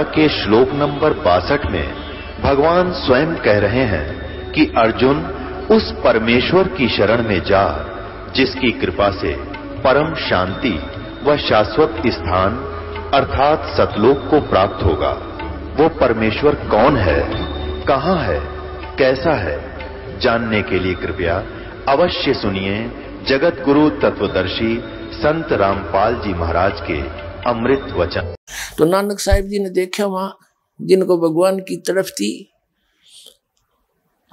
गीता के श्लोक नंबर बासठ में भगवान स्वयं कह रहे हैं कि अर्जुन उस परमेश्वर की शरण में जा जिसकी कृपा से परम शांति व शाश्वत स्थान अर्थात सतलोक को प्राप्त होगा वो परमेश्वर कौन है कहाँ है कैसा है जानने के लिए कृपया अवश्य सुनिए जगत गुरु तत्वदर्शी संत रामपाल जी महाराज के अमृत वचन तो नानक साहिब जी ने देखा वहां जिनको भगवान की तरफ थी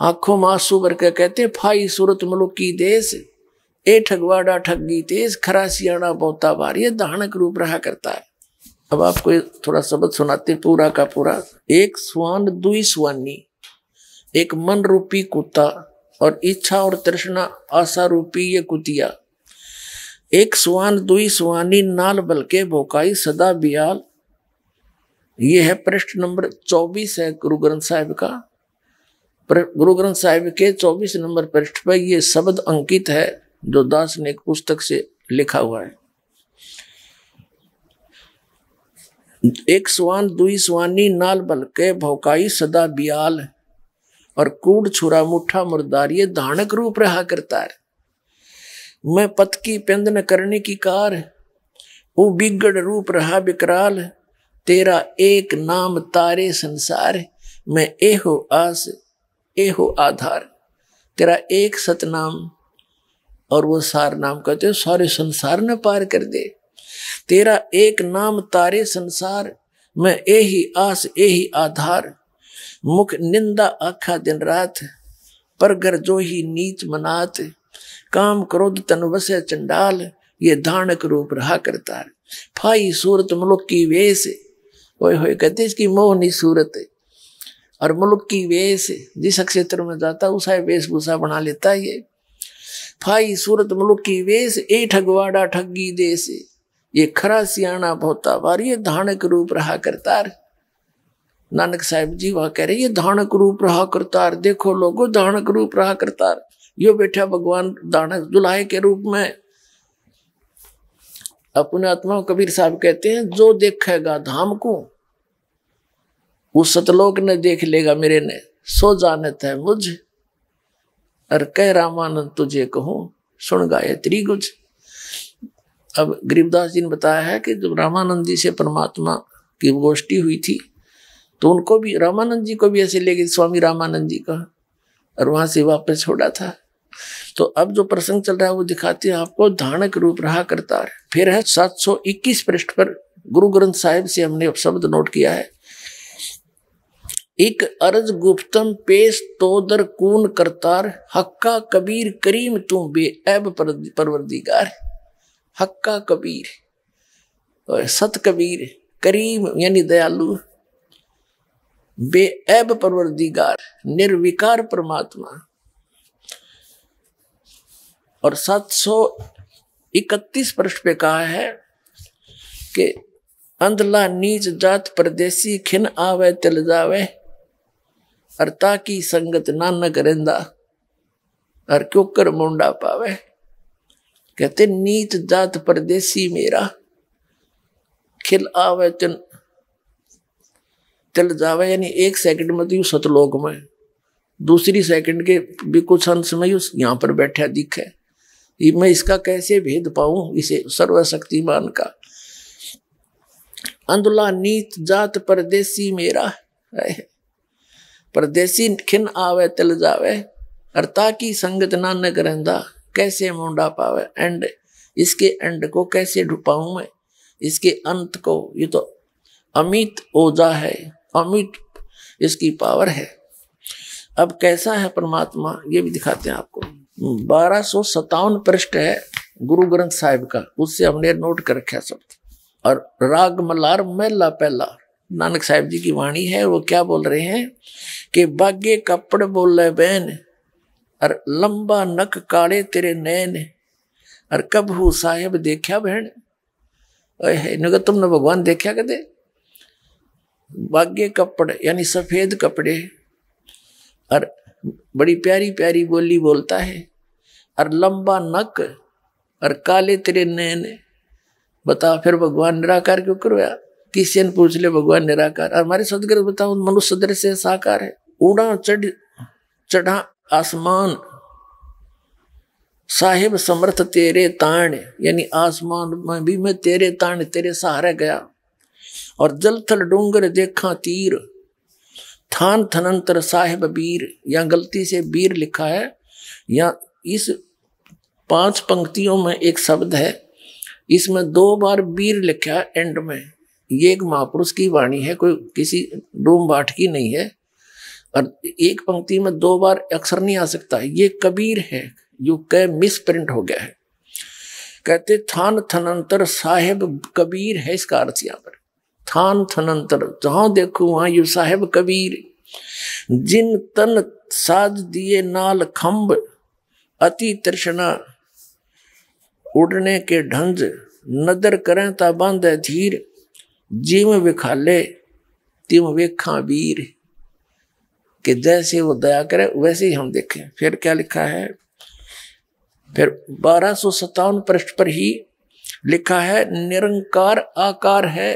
आंखों में आंसू भर के कहते फाई सूरत की देश ए ठगवाड़ा ठगी तेज खरा सियाणा बहुता बार ये दाहनक रूप रहा करता है अब आपको थोड़ा शब्द सुनाते हैं पूरा का पूरा एक स्वान दुई स्वानी एक मन रूपी कुत्ता और इच्छा और तृष्णा आशा रूपी ये कुतिया एक सुवान दुई सुहानी नाल बल्के भोकाई सदा बियाल ये है पृष्ठ नंबर चौबीस है गुरु ग्रंथ साहिब का गुरु ग्रंथ साहिब के चौबीस नंबर पृष्ठ पर यह शब्द अंकित है जो दास ने एक पुस्तक से लिखा हुआ है एक सुवान दुई सुवानी नाल बल्के भोकाई सदा बियाल और कूड़ छुरा मुठा मुर्दारिये धानक रूप रहा करता है मैं पत की पेंदन न करने की कार वो बिगड़ रूप रहा विकराल तेरा एक नाम तारे संसार मैं एहो आस एहो आधार तेरा एक सतनाम और वो सार नाम कहते हो सारे संसार न पार कर दे तेरा एक नाम तारे संसार मैं ए ही आस ए ही आधार मुख निंदा आखा दिन रात पर गर जो ही नीच मनात काम क्रोध तो तन तनवस चंडाल ये धानक रूप रहा करता है फाई सूरत मुलुक की वेश से ओए होए कहते इसकी मोहनी सूरत है और मुलुक की वेश जिस क्षेत्र में जाता उसा वेशभूषा बना लेता है ये फाई सूरत मुलुक की वेश ए ठगवाड़ा ठगी दे से ये खरा सियाणा भोता वार ये धानक रूप रहा करतार नानक साहब जी वह कह रहे ये धानक रूप रहा करतार देखो लोगो धानक रूप रहा करतार ये बैठा भगवान दाढ़ा दुलाहे के रूप में अपने आत्मा कबीर साहब कहते हैं जो देखेगा धाम को उस सतलोक ने देख लेगा मेरे ने सो जाने थे मुझ और कह रामानंद तुझे कहूं सुन त्री गुज अब गरीबदास जी ने बताया है कि जब रामानंद जी से परमात्मा की गोष्ठी हुई थी तो उनको भी रामानंद जी को भी ऐसे लेके स्वामी रामानंद जी का और वहां से वापस छोड़ा था तो अब जो प्रसंग चल रहा है वो दिखाती है आपको धारणक रूप रहा करता है फिर है 721 पृष्ठ पर गुरु ग्रंथ साहिब से हमने शब्द नोट किया है एक अर्ज गुप्तम पेश तोदर कून करतार हक्का कबीर करीम तू बे ऐब परवरदिगार हक्का कबीर और सत कबीर करीम यानी दयालु बे ऐब परवरदिगार निर्विकार परमात्मा और सात सौ इकतीस पृष्ठ पे कहा है कि अंधला नीच जात परदेसी खिन आवे तिल जावे और ताकि संगत नान करेंदा और क्यों कर मुंडा पावे कहते नीच जात परदेसी मेरा खिल आवे तिन तिल जावे यानी एक सेकंड में तो यू सतलोक में दूसरी सेकंड के भी कुछ अंश में यू यहाँ पर बैठा दिखे मैं इसका कैसे भेद पाऊं इसे सर्वशक्तिमान का अंधुला नीत जात परदेसी मेरा है परदेसी खिन आवे तिल जावे अर्ता की संगत नानक रहंदा कैसे मुंडा पावे एंड इसके एंड को कैसे ढुपाऊ मैं इसके अंत को ये तो अमित ओजा है अमित इसकी पावर है अब कैसा है परमात्मा ये भी दिखाते हैं आपको बारह सौ सत्तावन पृष्ठ है गुरु ग्रंथ साहिब का उससे हमने नोट कर रखा सब और राग मलार मेला पहला नानक साहब जी की वाणी है वो क्या बोल रहे हैं कि बागे कपड़ बोले बैन और लंबा नक काले तेरे नैन और कबू साहेब देखा बहन तुम तुमने भगवान देखा कदे बागे कपड़ यानी सफेद कपड़े और बड़ी प्यारी प्यारी बोली बोलता है और लंबा नक और काले तेरे नैन बता फिर भगवान निराकार क्यों करवाया किसी ने पूछ ले भगवान निराकार और हमारे सदगुरु बताओ मनुष्य दृश्य से साकार है उड़ा चढ़ चढ़ा आसमान साहिब समर्थ तेरे ताण यानी आसमान में भी मैं तेरे ताण तेरे सहारे गया और जल थल डूंगर देखा तीर थान थनंतर साहेब बीर या गलती से बीर लिखा है या इस पांच पंक्तियों में एक शब्द है इसमें दो बार बीर लिखा है एंड में ये एक महापुरुष की वाणी है कोई किसी डूम बाट की नहीं है और एक पंक्ति में दो बार अक्षर नहीं आ सकता ये कबीर है जो कह मिस प्रिंट हो गया है कहते थान थनंतर साहेब कबीर है इसका अर्थ यहाँ पर थान थनंतर जहां देखो वहां यु साहेब कबीर जिन तन साज दिए नाल खंब अति तृष्णा उड़ने के ढंज नदर करें ता बंद धीर जिम विखाले तिम वेखा वीर कि जैसे वो दया करे वैसे ही हम देखें फिर क्या लिखा है फिर बारह सौ सत्तावन पृष्ठ पर ही लिखा है निरंकार आकार है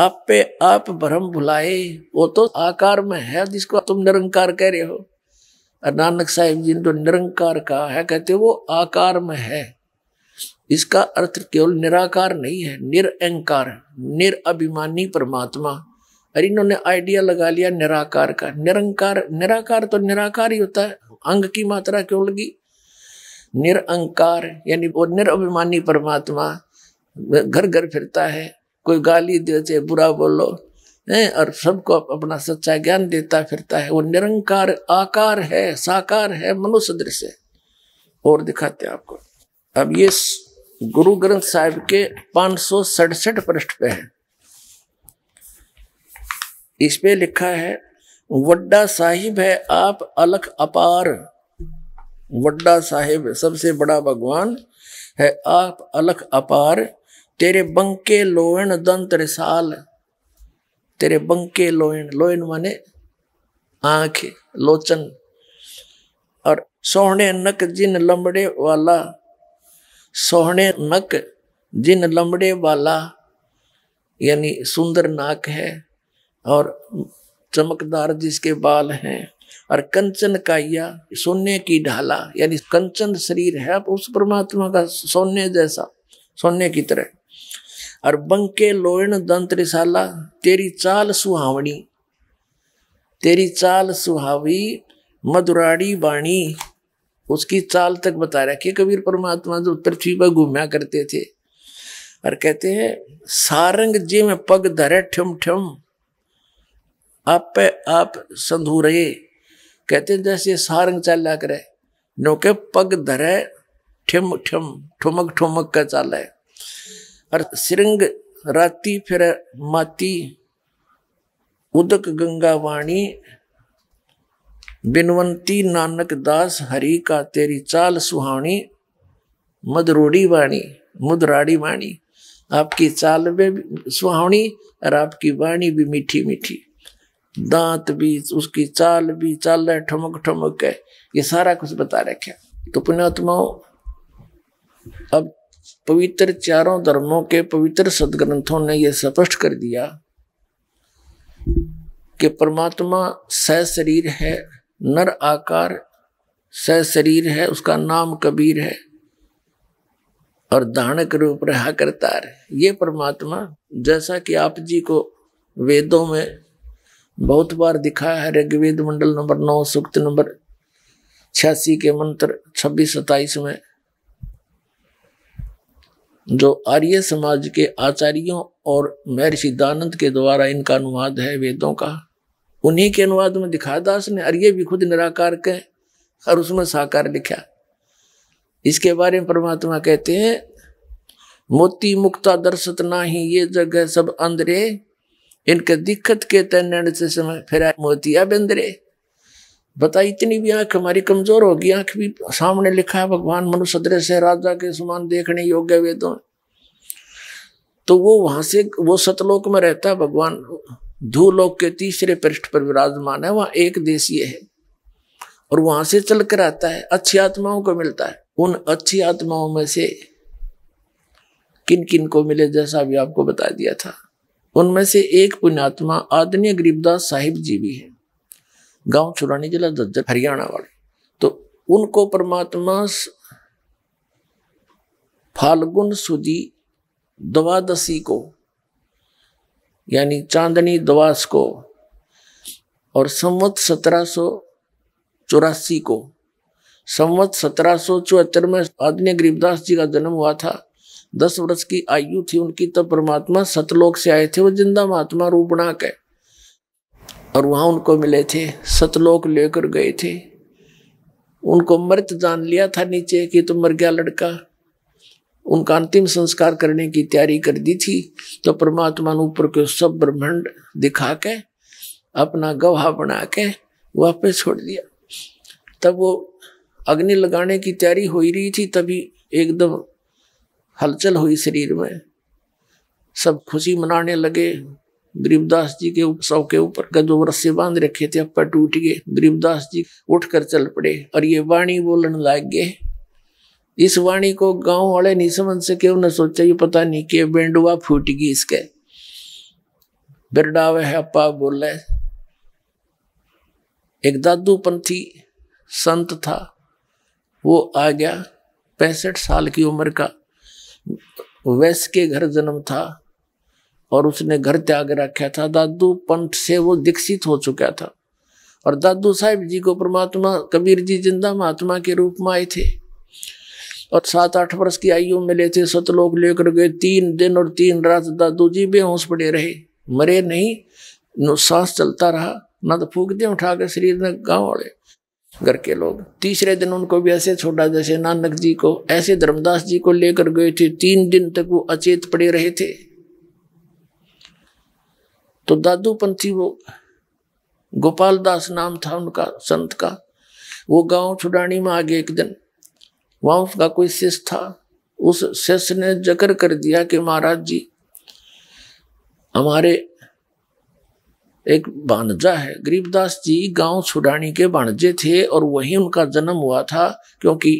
आप पे आप भ्रम भुलाए वो तो आकार में है जिसको तुम निरंकार कह रहे हो नानक साहिब जी ने जो तो निरंकार कहा है कहते वो आकार में है इसका अर्थ केवल निराकार नहीं है निरअंकार निरअभिमानी परमात्मा अरे इन्होंने आइडिया लगा लिया निराकार का निरंकार निराकार तो निराकार ही होता है अंग की मात्रा क्यों लगी निरअंकार यानी वो निरअभिमानी परमात्मा घर घर फिरता है कोई गाली दे दे बुरा बोलो है और सबको अपना सच्चा ज्ञान देता फिरता है वो निरंकार आकार है साकार है मनुष्य दृश्य और दिखाते आपको अब ये गुरु ग्रंथ साहिब के पांच सौ सड़सठ पृष्ठ पे है इस पे लिखा है वड्डा साहिब है आप अलख अपार वड्डा साहिब सबसे बड़ा भगवान है आप अलख अपार तेरे बंके लोयन दंत रिसाल तेरे बंके लोयन लोयन माने आंख लोचन और सोहने नक जिन लंबड़े वाला सोहने नक जिन लंबड़े वाला यानी सुंदर नाक है और चमकदार जिसके बाल हैं और कंचन काया सोने की ढाला यानी कंचन शरीर है उस परमात्मा का सोने जैसा सोने की तरह और बंके लोयन दंत रिसाला तेरी चाल सुहावणी तेरी चाल सुहावी मधुराड़ी बाणी उसकी चाल तक बता कि कबीर परमात्मा जो पृथ्वी पर घूमया करते थे और कहते हैं सारंग जी में पग धरे ठम ठम आप पे आप संधू रहे कहते हैं जैसे सारंग चल करे नोके पग धरे ठिम ठिम ठुमक ठुमक का चाल है और श्रृंग राति फिर माती उदक गंगा वाणी बिनवंती नानक दास हरि का तेरी चाल सुहावनी मदरोड़ी वाणी मुदराड़ी वाणी आपकी चाल में सुहावनी और आपकी वाणी भी मीठी मीठी दांत भी उसकी चाल भी चाल है ठमक ठमक है ये सारा कुछ बता रखे तो पुण्यात्मा अब पवित्र चारों धर्मों के पवित्र सदग्रंथों ने यह स्पष्ट कर दिया कि परमात्मा स शरीर है नर आकार स शरीर है उसका नाम कबीर है और दानक रूप रहा करता है ये परमात्मा जैसा कि आप जी को वेदों में बहुत बार दिखा है ऋग्वेद मंडल नंबर नौ सूक्त नंबर छियासी के मंत्र छब्बीस सताइस में जो आर्य समाज के आचार्यों और महर्षि दानंद के द्वारा इनका अनुवाद है वेदों का उन्हीं के अनुवाद में दिखा दास ने आर्य भी खुद निराकार के और उसमें साकार लिखा इसके बारे में परमात्मा कहते हैं मोती मुक्ता दर्शत ना ही ये जगह सब अंदरे इनके दिक्कत के तय से समय फिर मोतिया बंदरे बता इतनी भी आंख हमारी कमजोर होगी आंख भी सामने लिखा है भगवान मनुसदरे से राजा के समान देखने योग्य वेदों तो वो वहां से वो सतलोक में रहता है भगवान धूलोक के तीसरे पृष्ठ पर विराजमान है वहां एक देशीय है और वहां से चल कर आता है अच्छी आत्माओं को मिलता है उन अच्छी आत्माओं में से किन किन को मिले जैसा भी आपको बता दिया था उनमें से एक पुण्यात्मा आदनीय गरीबदास साहिब जी भी है गांव चुरानी जिला दज्जल हरियाणा वाले तो उनको परमात्मा फाल्गुन सुदी द्वादशी को यानी चांदनी द्वास को और संवत सत्रह सौ चौरासी को संवत सत्रह सौ चौहत्तर में आदि गरीबदास जी का जन्म हुआ था दस वर्ष की आयु थी उनकी तब परमात्मा सतलोक से आए थे वो जिंदा महात्मा रूप बना के और वहाँ उनको मिले थे सतलोक लेकर गए थे उनको मृत जान लिया था नीचे कि तो मर गया लड़का उनका अंतिम संस्कार करने की तैयारी कर दी थी तो परमात्मा ने ऊपर के सब ब्रह्मांड दिखा के अपना गवाह बना के वापस छोड़ दिया तब वो अग्नि लगाने की तैयारी हो रही थी तभी एकदम हलचल हुई शरीर में सब खुशी मनाने लगे गरीबदास जी के उत्सव के ऊपर गदों रस्से बांध रखे थे अप्पा टूट गए गरीबदास जी उठ कर चल पड़े और ये वाणी बोलन लग गए इस वाणी को गांव वाले नहीं समझ सके उन्हें सोचा ये पता नहीं कि बेंडुआ फूट गई इसके बिरडावे है अपा बोले एक दादू पंथी संत था वो आ गया पैंसठ साल की उम्र का वैश्य के घर जन्म था और उसने घर त्याग रखा था दादू पंथ से वो दीक्षित हो चुका था और दादू साहिब जी को परमात्मा कबीर जी जिंदा महात्मा के रूप में आए थे और सात आठ वर्ष की आयु में मिले थे सतलोक लेकर गए तीन दिन और तीन रात दादू जी बेहोश पड़े रहे मरे नहीं सांस चलता रहा ना तो फूकते उठा कर शरीर में गाँव वाले घर के लोग तीसरे दिन उनको भी ऐसे छोड़ा जैसे नानक जी को ऐसे धर्मदास जी को लेकर गए थे तीन दिन तक वो अचेत पड़े रहे थे तो दादूपंथी वो गोपाल दास नाम था उनका संत का वो गांव छुड़ानी में आ गए एक दिन वहां उसका कोई शिष्य था उस शिष्य ने जकर कर दिया कि महाराज जी हमारे एक भानजा है गरीबदास जी गांव छुड़ानी के भानजे थे और वहीं उनका जन्म हुआ था क्योंकि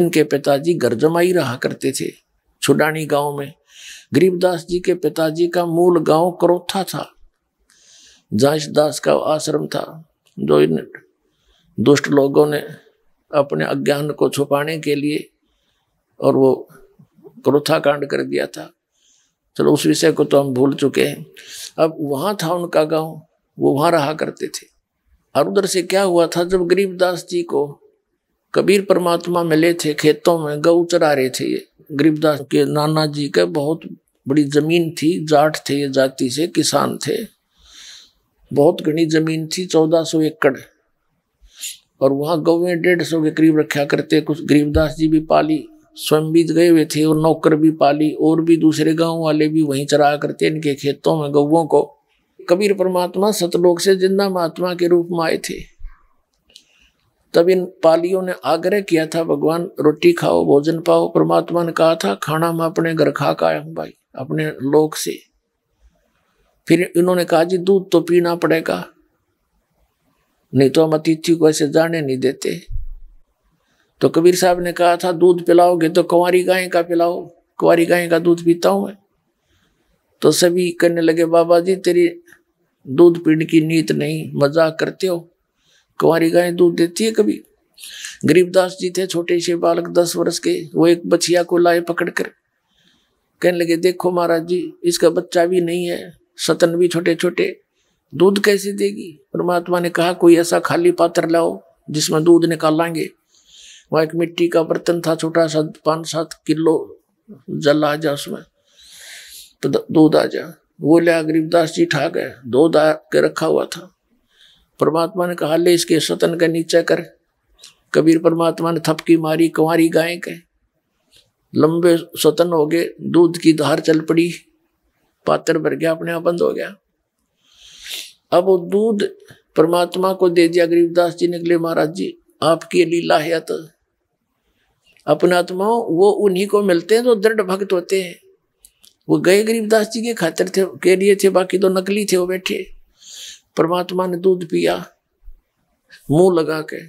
इनके पिताजी गर्जमाई रहा करते थे छुडानी गांव में गरीबदास जी के पिताजी का मूल गांव करोथा था जांच दास का आश्रम था जो इन दुष्ट लोगों ने अपने अज्ञान को छुपाने के लिए और वो क्रोथा कांड कर दिया था चलो उस विषय को तो हम भूल चुके हैं अब वहाँ था उनका गांव वो वहाँ रहा करते थे और उधर से क्या हुआ था जब गरीबदास जी को कबीर परमात्मा मिले थे खेतों में गऊ चरा रहे थे ये गरीबदास के नाना जी के बहुत बड़ी जमीन थी जाट थे ये जाति से किसान थे बहुत घनी जमीन थी चौदह सौ एकड़ और वहाँ गौवें डेढ़ सौ के करीब रखा करते कुछ गरीबदास जी भी पाली स्वयं भी गए हुए थे और नौकर भी पाली और भी दूसरे गांव वाले भी वहीं चरा करते इनके खेतों में गौं को कबीर परमात्मा सतलोक से जिंदा महात्मा के रूप में आए थे तब इन पालियों ने आग्रह किया था भगवान रोटी खाओ भोजन पाओ परमात्मा ने कहा था खाना मैं अपने घर खा का आया हूं भाई अपने लोक से फिर इन्होंने कहा जी दूध तो पीना पड़ेगा नहीं तो हम अतिथि को ऐसे जाने नहीं देते तो कबीर साहब ने कहा था दूध पिलाओगे तो कुंवारी गाय का पिलाओ कुंवारी गाय का दूध पीता हूँ मैं तो सभी कहने लगे बाबा जी तेरी दूध पीने की नीत नहीं मजाक करते हो कुंवारी गायें दूध देती है कभी गरीबदास जी थे छोटे से बालक दस वर्ष के वो एक बछिया को लाए पकड़ कर कहने लगे देखो महाराज जी इसका बच्चा भी नहीं है सतन भी छोटे छोटे दूध कैसे देगी परमात्मा ने कहा कोई ऐसा खाली पात्र लाओ जिसमें दूध निकालेंगे वहाँ एक मिट्टी का बर्तन था छोटा सा पाँच सात किलो जल आ जा उसमें तो दूध आ जा वो लिया गरीबदास जी ठा गए दूध आ के रखा हुआ था परमात्मा ने कहा ले इसके सतन का नीचा कर कबीर परमात्मा ने थपकी मारी कुंवारी गाय के लंबे सतन हो गए दूध की धार चल पड़ी पात्र भर गया अपने आप बंद हो गया अब वो दूध परमात्मा को दे दिया गरीबदास जी निकले महाराज जी आपकी लीला है तो अपने आत्माओं वो उन्हीं को मिलते हैं जो तो दृढ़ भक्त होते हैं वो गए गरीबदास जी के खातिर थे के लिए थे बाकी तो नकली थे वो बैठे परमात्मा ने दूध पिया मुंह लगा के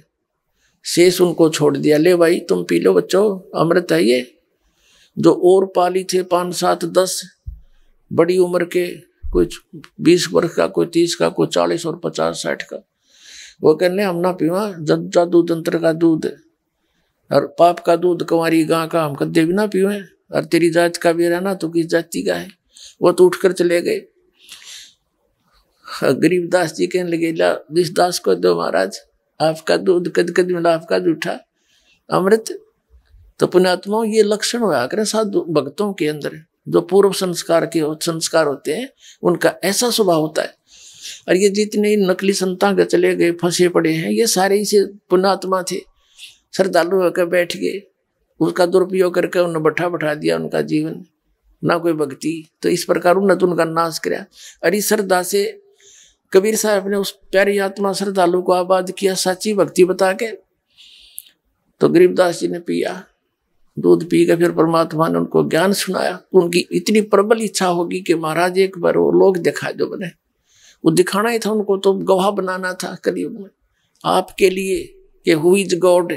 शेष उनको छोड़ दिया ले भाई तुम पी लो बच्चो अमृत है ये जो और पाली थे पाँच सात दस बड़ी उम्र के कोई बीस वर्ष का कोई तीस का कोई चालीस और पचास साठ का वो कहने हम ना पीवा जब जादू तंत्र का दूध और पाप का दूध कुमारी गां का हम कदे भी ना पीवे और तेरी जात का भी रहना तो किस जाति का है वो तो उठकर चले गए गरीबदास जी कहने लगे ला दास को दो महाराज आपका दूध कद कद मिला आपका जूठा अमृत तो पुण्यात्माओं ये लक्षण हुआ करें साधु भक्तों के अंदर जो पूर्व संस्कार के संस्कार होते हैं उनका ऐसा स्वभाव होता है और ये जितने नकली संतान के चले गए फंसे पड़े हैं ये सारे इसे पुण्यात्मा थे श्रद्धालु होकर बैठ गए उसका दुरुपयोग करके उन्हें बैठा बैठा दिया उनका जीवन ना कोई भक्ति तो इस प्रकार तो उनका नाश कराया अरे श्रद्धा से कबीर साहब ने उस प्यारी आत्मा श्रद्धालु को आबाद किया साची भक्ति बता के तो गरीबदास जी ने पिया दूध पी के फिर परमात्मा ने उनको ज्ञान सुनाया उनकी इतनी प्रबल इच्छा होगी कि महाराज एक बार वो लोग दिखा दो मैंने वो दिखाना ही था उनको तो गवाह बनाना था कलयुग में आपके लिए कि हु इज गॉड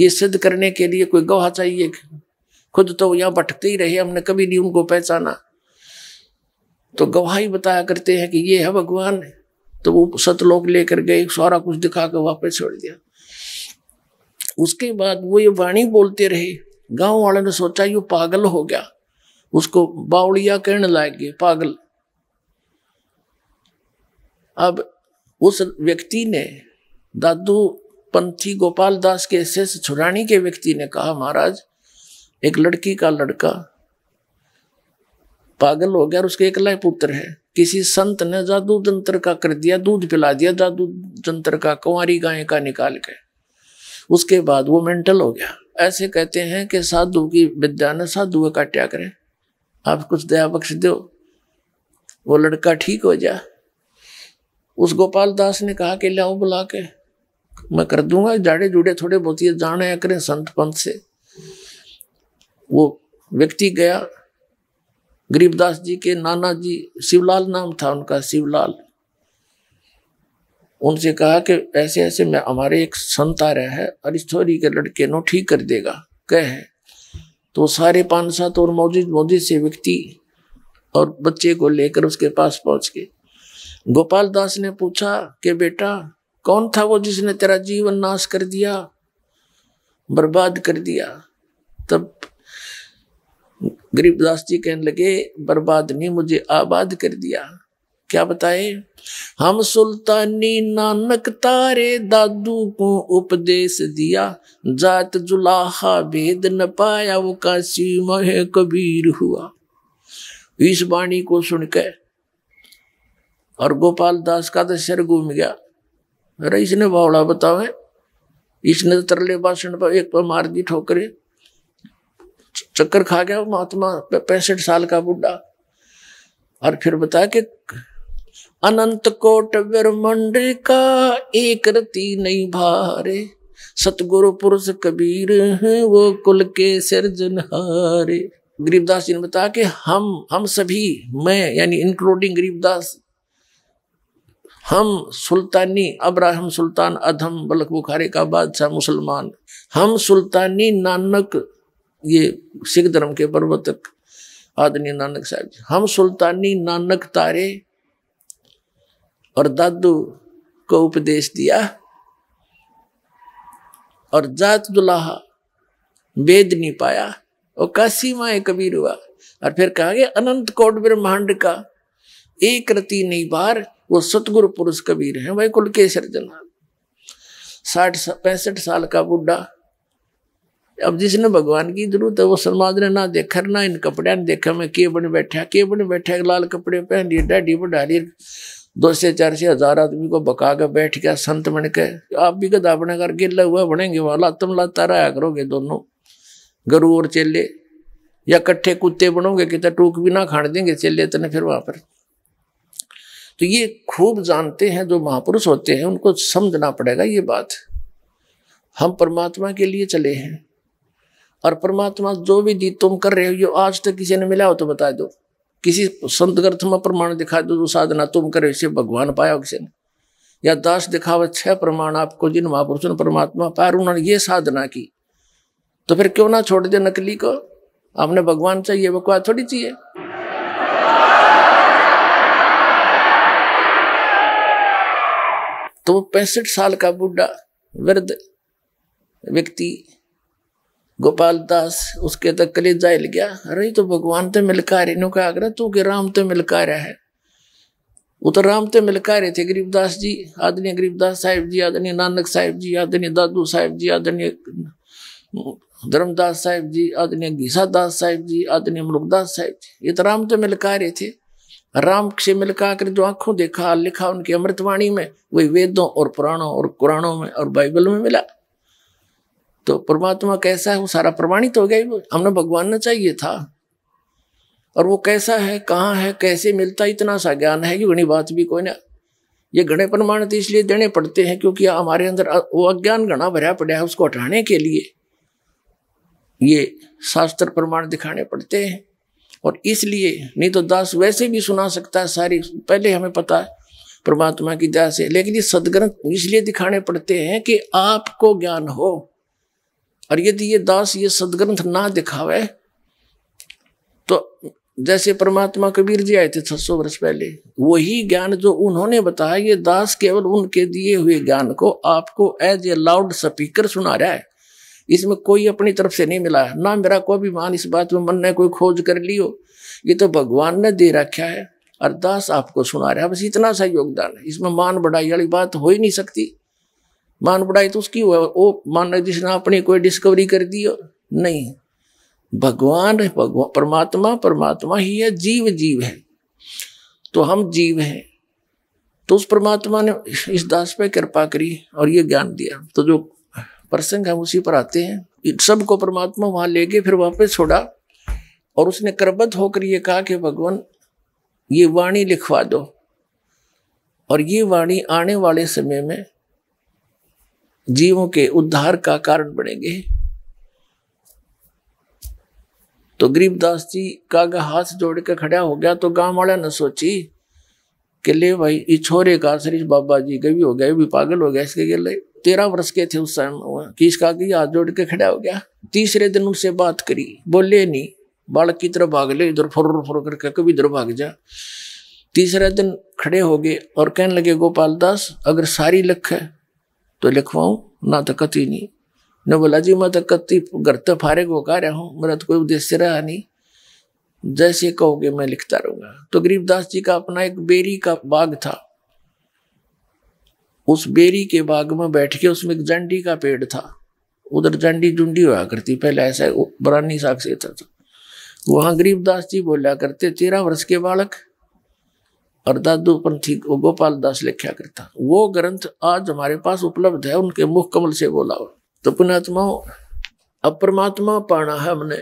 ये सिद्ध करने के लिए कोई गवाह चाहिए खुद तो यहाँ भटकते ही रहे हमने कभी नहीं उनको पहचाना तो गवाही बताया करते हैं कि ये है भगवान तो वो सतलोक लेकर गए सारा कुछ दिखा कर वापस छोड़ दिया उसके बाद वो ये वाणी बोलते रहे गांव वालों ने सोचा ये पागल हो गया उसको बावड़िया कहने लायक गए पागल अब उस व्यक्ति ने दादू पंथी गोपाल दास के शिष्य छुराणी के व्यक्ति ने कहा महाराज एक लड़की का लड़का पागल हो गया और उसके एकला पुत्र है किसी संत ने जादू जंतर का कर दिया दूध पिला दिया जादू जंतर का कुंवारी गाय का निकाल के उसके बाद वो मेंटल हो गया ऐसे कहते हैं कि साधु की विद्या ने साधु का त्याग करें आप कुछ दया बख्श दो वो लड़का ठीक हो जा उस गोपाल दास ने कहा कि लाओ बुला के मैं कर दूंगा जाड़े जुड़े थोड़े बहुत ये जाने करें संत पंथ से वो व्यक्ति गया गरीबदास जी के नाना जी शिवलाल नाम था उनका शिवलाल उनसे कहा कि ऐसे ऐसे मैं हमारे एक संत आ रहा है अरिस्टोरी के लड़के नो ठीक कर देगा कह है तो सारे पान सात और मौजूद मौजूद से व्यक्ति और बच्चे को लेकर उसके पास पहुंच के गोपाल दास ने पूछा कि बेटा कौन था वो जिसने तेरा जीवन नाश कर दिया बर्बाद कर दिया गरीबदास जी कहने लगे बर्बाद ने मुझे आबाद कर दिया क्या बताए हम सुल्तानी नानक तारे दादू को उपदेश दिया जात जुलाहा भेद न पाया वो काशी मह कबीर हुआ इस वाणी को सुनकर और गोपाल दास का तो सिर घूम गया अरे इसने बावड़ा बतावे इसने तो तरले भाषण पर एक पर मार दी ठोकरे चक्कर खा गया महात्मा पैंसठ साल का बुढ़ा और फिर बताया कि अनंत कोट ब्रह्मंड का एक रति नहीं भारे सतगुरु पुरुष कबीर हैं वो कुल के हारे गरीबदास जी ने बताया कि हम हम सभी मैं यानी इंक्लूडिंग गरीबदास हम सुल्तानी अब्राहम सुल्तान अधम बलक बुखारे का बादशाह मुसलमान हम सुल्तानी नानक ये सिख धर्म के प्रवर्तक आदनी नानक साहब जी हम सुल्तानी नानक तारे और दादू को उपदेश दिया और जात दुलाहा वेद नहीं पाया और काशी माए कबीर हुआ और फिर कहा गया अनंत कोट ब्रह्मांड का एक रति नहीं बार वो सतगुरु पुरुष कबीर है वही कुल के सर्जन साठ पैंसठ साल का बुढ़ा अब जिसने भगवान की जरूरत है वो समाज ने ना देखा ना इन कपड़े ने देखा मैं के बने बैठा के बने बैठा लाल कपड़े पहन लिए डैडी बढ़ा लिए दो से चार से हजार आदमी को बका के बैठ गया संत बन के आप भी कदा अपने कर गिल्ला हुआ बनेंगे वहां लातम लाता रहा करोगे दोनों गरु और चेले या कट्ठे कुत्ते बनोगे कि टूक भी ना खाने देंगे चेले तने फिर वहां पर तो ये खूब जानते हैं जो महापुरुष होते हैं उनको समझना पड़ेगा ये बात हम परमात्मा के लिए चले हैं और परमात्मा जो भी दी तुम कर रहे हो ये आज तक किसी ने मिला हो तो बता दो किसी संत ग्रंथ में प्रमाण दिखा दो जो साधना तुम करे इसे भगवान पाया किसी ने या दास दिखावे छह प्रमाण आपको जिन महापुरुषों ने परमात्मा पाया उन्होंने ये साधना की तो फिर क्यों ना छोड़ दे नकली को आपने भगवान चाहिए बकवा थोड़ी चाहिए तो पैंसठ साल का बुढ़ा वृद्ध व्यक्ति गोपाल दास उसके तक कलेजा हिल गया अरे तो भगवान तो मिलकर इन्हों का आग्रह तू के राम तो मिलकर है वो तो राम तो मिलकार थे गरीबदास जी आदरणीय गरीबदास साहेब जी आदरणीय नानक साहेब जी आदरणीय दादू साहेब जी आदरणीय धर्मदास साहेब जी आदरणीय घीसा दास साहेब जी आदरणीय मुलुकदास साहेब जी ये तो राम तो मिलकार थे राम से मिलकर कर जो आंखों देखा लिखा उनकी अमृतवाणी में वही वेदों और पुराणों और कुरानों में और बाइबल में मिला तो परमात्मा कैसा है वो सारा प्रमाणित हो गया हमने भगवान ने चाहिए था और वो कैसा है कहाँ है कैसे मिलता इतना सा ज्ञान है ये घनी बात भी कोई ना ये गणे प्रमाण तो इसलिए देने पड़ते हैं क्योंकि हमारे अंदर वो अज्ञान घना भरा पड़ा है उसको हटाने के लिए ये शास्त्र प्रमाण दिखाने पड़ते हैं और इसलिए नहीं तो दास वैसे भी सुना सकता है सारी पहले हमें पता है परमात्मा की दया से लेकिन ये सदग्रंथ इसलिए दिखाने पड़ते हैं कि आपको ज्ञान हो और यदि ये दास ये सदग्रंथ ना दिखावे तो जैसे परमात्मा कबीर जी आए थे छह सौ वर्ष पहले वही ज्ञान जो उन्होंने बताया ये दास केवल उनके दिए हुए ज्ञान को आपको एज ए लाउड स्पीकर सुना रहा है इसमें कोई अपनी तरफ से नहीं मिला है ना मेरा कोई अभिमान इस बात में मन ने कोई खोज कर ली हो ये तो भगवान ने दे रखा है और दास आपको सुना रहा है बस इतना सा योगदान है इसमें मान बढ़ाई वाली बात हो ही नहीं सकती मान बढ़ाई तो उसकी हुआ वो रहे जिसने अपनी कोई डिस्कवरी कर दी नहीं भगवान है भगवान परमात्मा परमात्मा ही है जीव जीव है तो हम जीव हैं तो उस परमात्मा ने इस दास पे कृपा करी और ये ज्ञान दिया तो जो प्रसंग है उसी पर आते हैं सबको परमात्मा वहां ले गए फिर वहां पे छोड़ा और उसने करबद्ध होकर ये कहा कि भगवान ये वाणी लिखवा दो और ये वाणी आने वाले समय में जीवों के उद्धार का कारण बनेंगे तो गरीबदास जी का हाथ जोड़ के खड़ा हो गया तो गांव वाले ने सोची कि ले भाई ये छोरे का सरीश बाबा जी गवी हो गए भी पागल हो गया इसके गले तेरह वर्ष के थे उस समय किस का हाथ जोड़ के खड़ा हो गया तीसरे दिन उनसे बात करी बोले नहीं बालक की तरफ भाग ले इधर फुर फुर करके कभी इधर भाग जा तीसरे दिन खड़े हो गए और कहने लगे गोपाल दास अगर सारी लख है ತೊಲೆಕ್ವಾವು तो ना ತಕತೀನಿ ನಾ ಬಲಾಜಿ ಮಾ ತಕತ್ತಿ ಗರ್ತ फारे कह रहा हूँ मेरा तो कोई उद्देश्य रहा नहीं जैसे कहोगे मैं लिखता रहूंगा तो गरीबदास जी का अपना एक बेरी का बाग था उस बेरी के बाग में बैठ के उसमें एक जंडी का पेड़ था उधर जंडी जुंडी हुआ करती पहले ऐसा बरानी साग से था वहां गरीबदास जी बोला करते तेरह वर्ष के बालक अरदादू पंथी गोपाल दास लिखा करता वो ग्रंथ आज हमारे पास उपलब्ध है उनके मुख कमल से बोला हुआ तो पुणात्मा अब परमात्मा पाना है हमने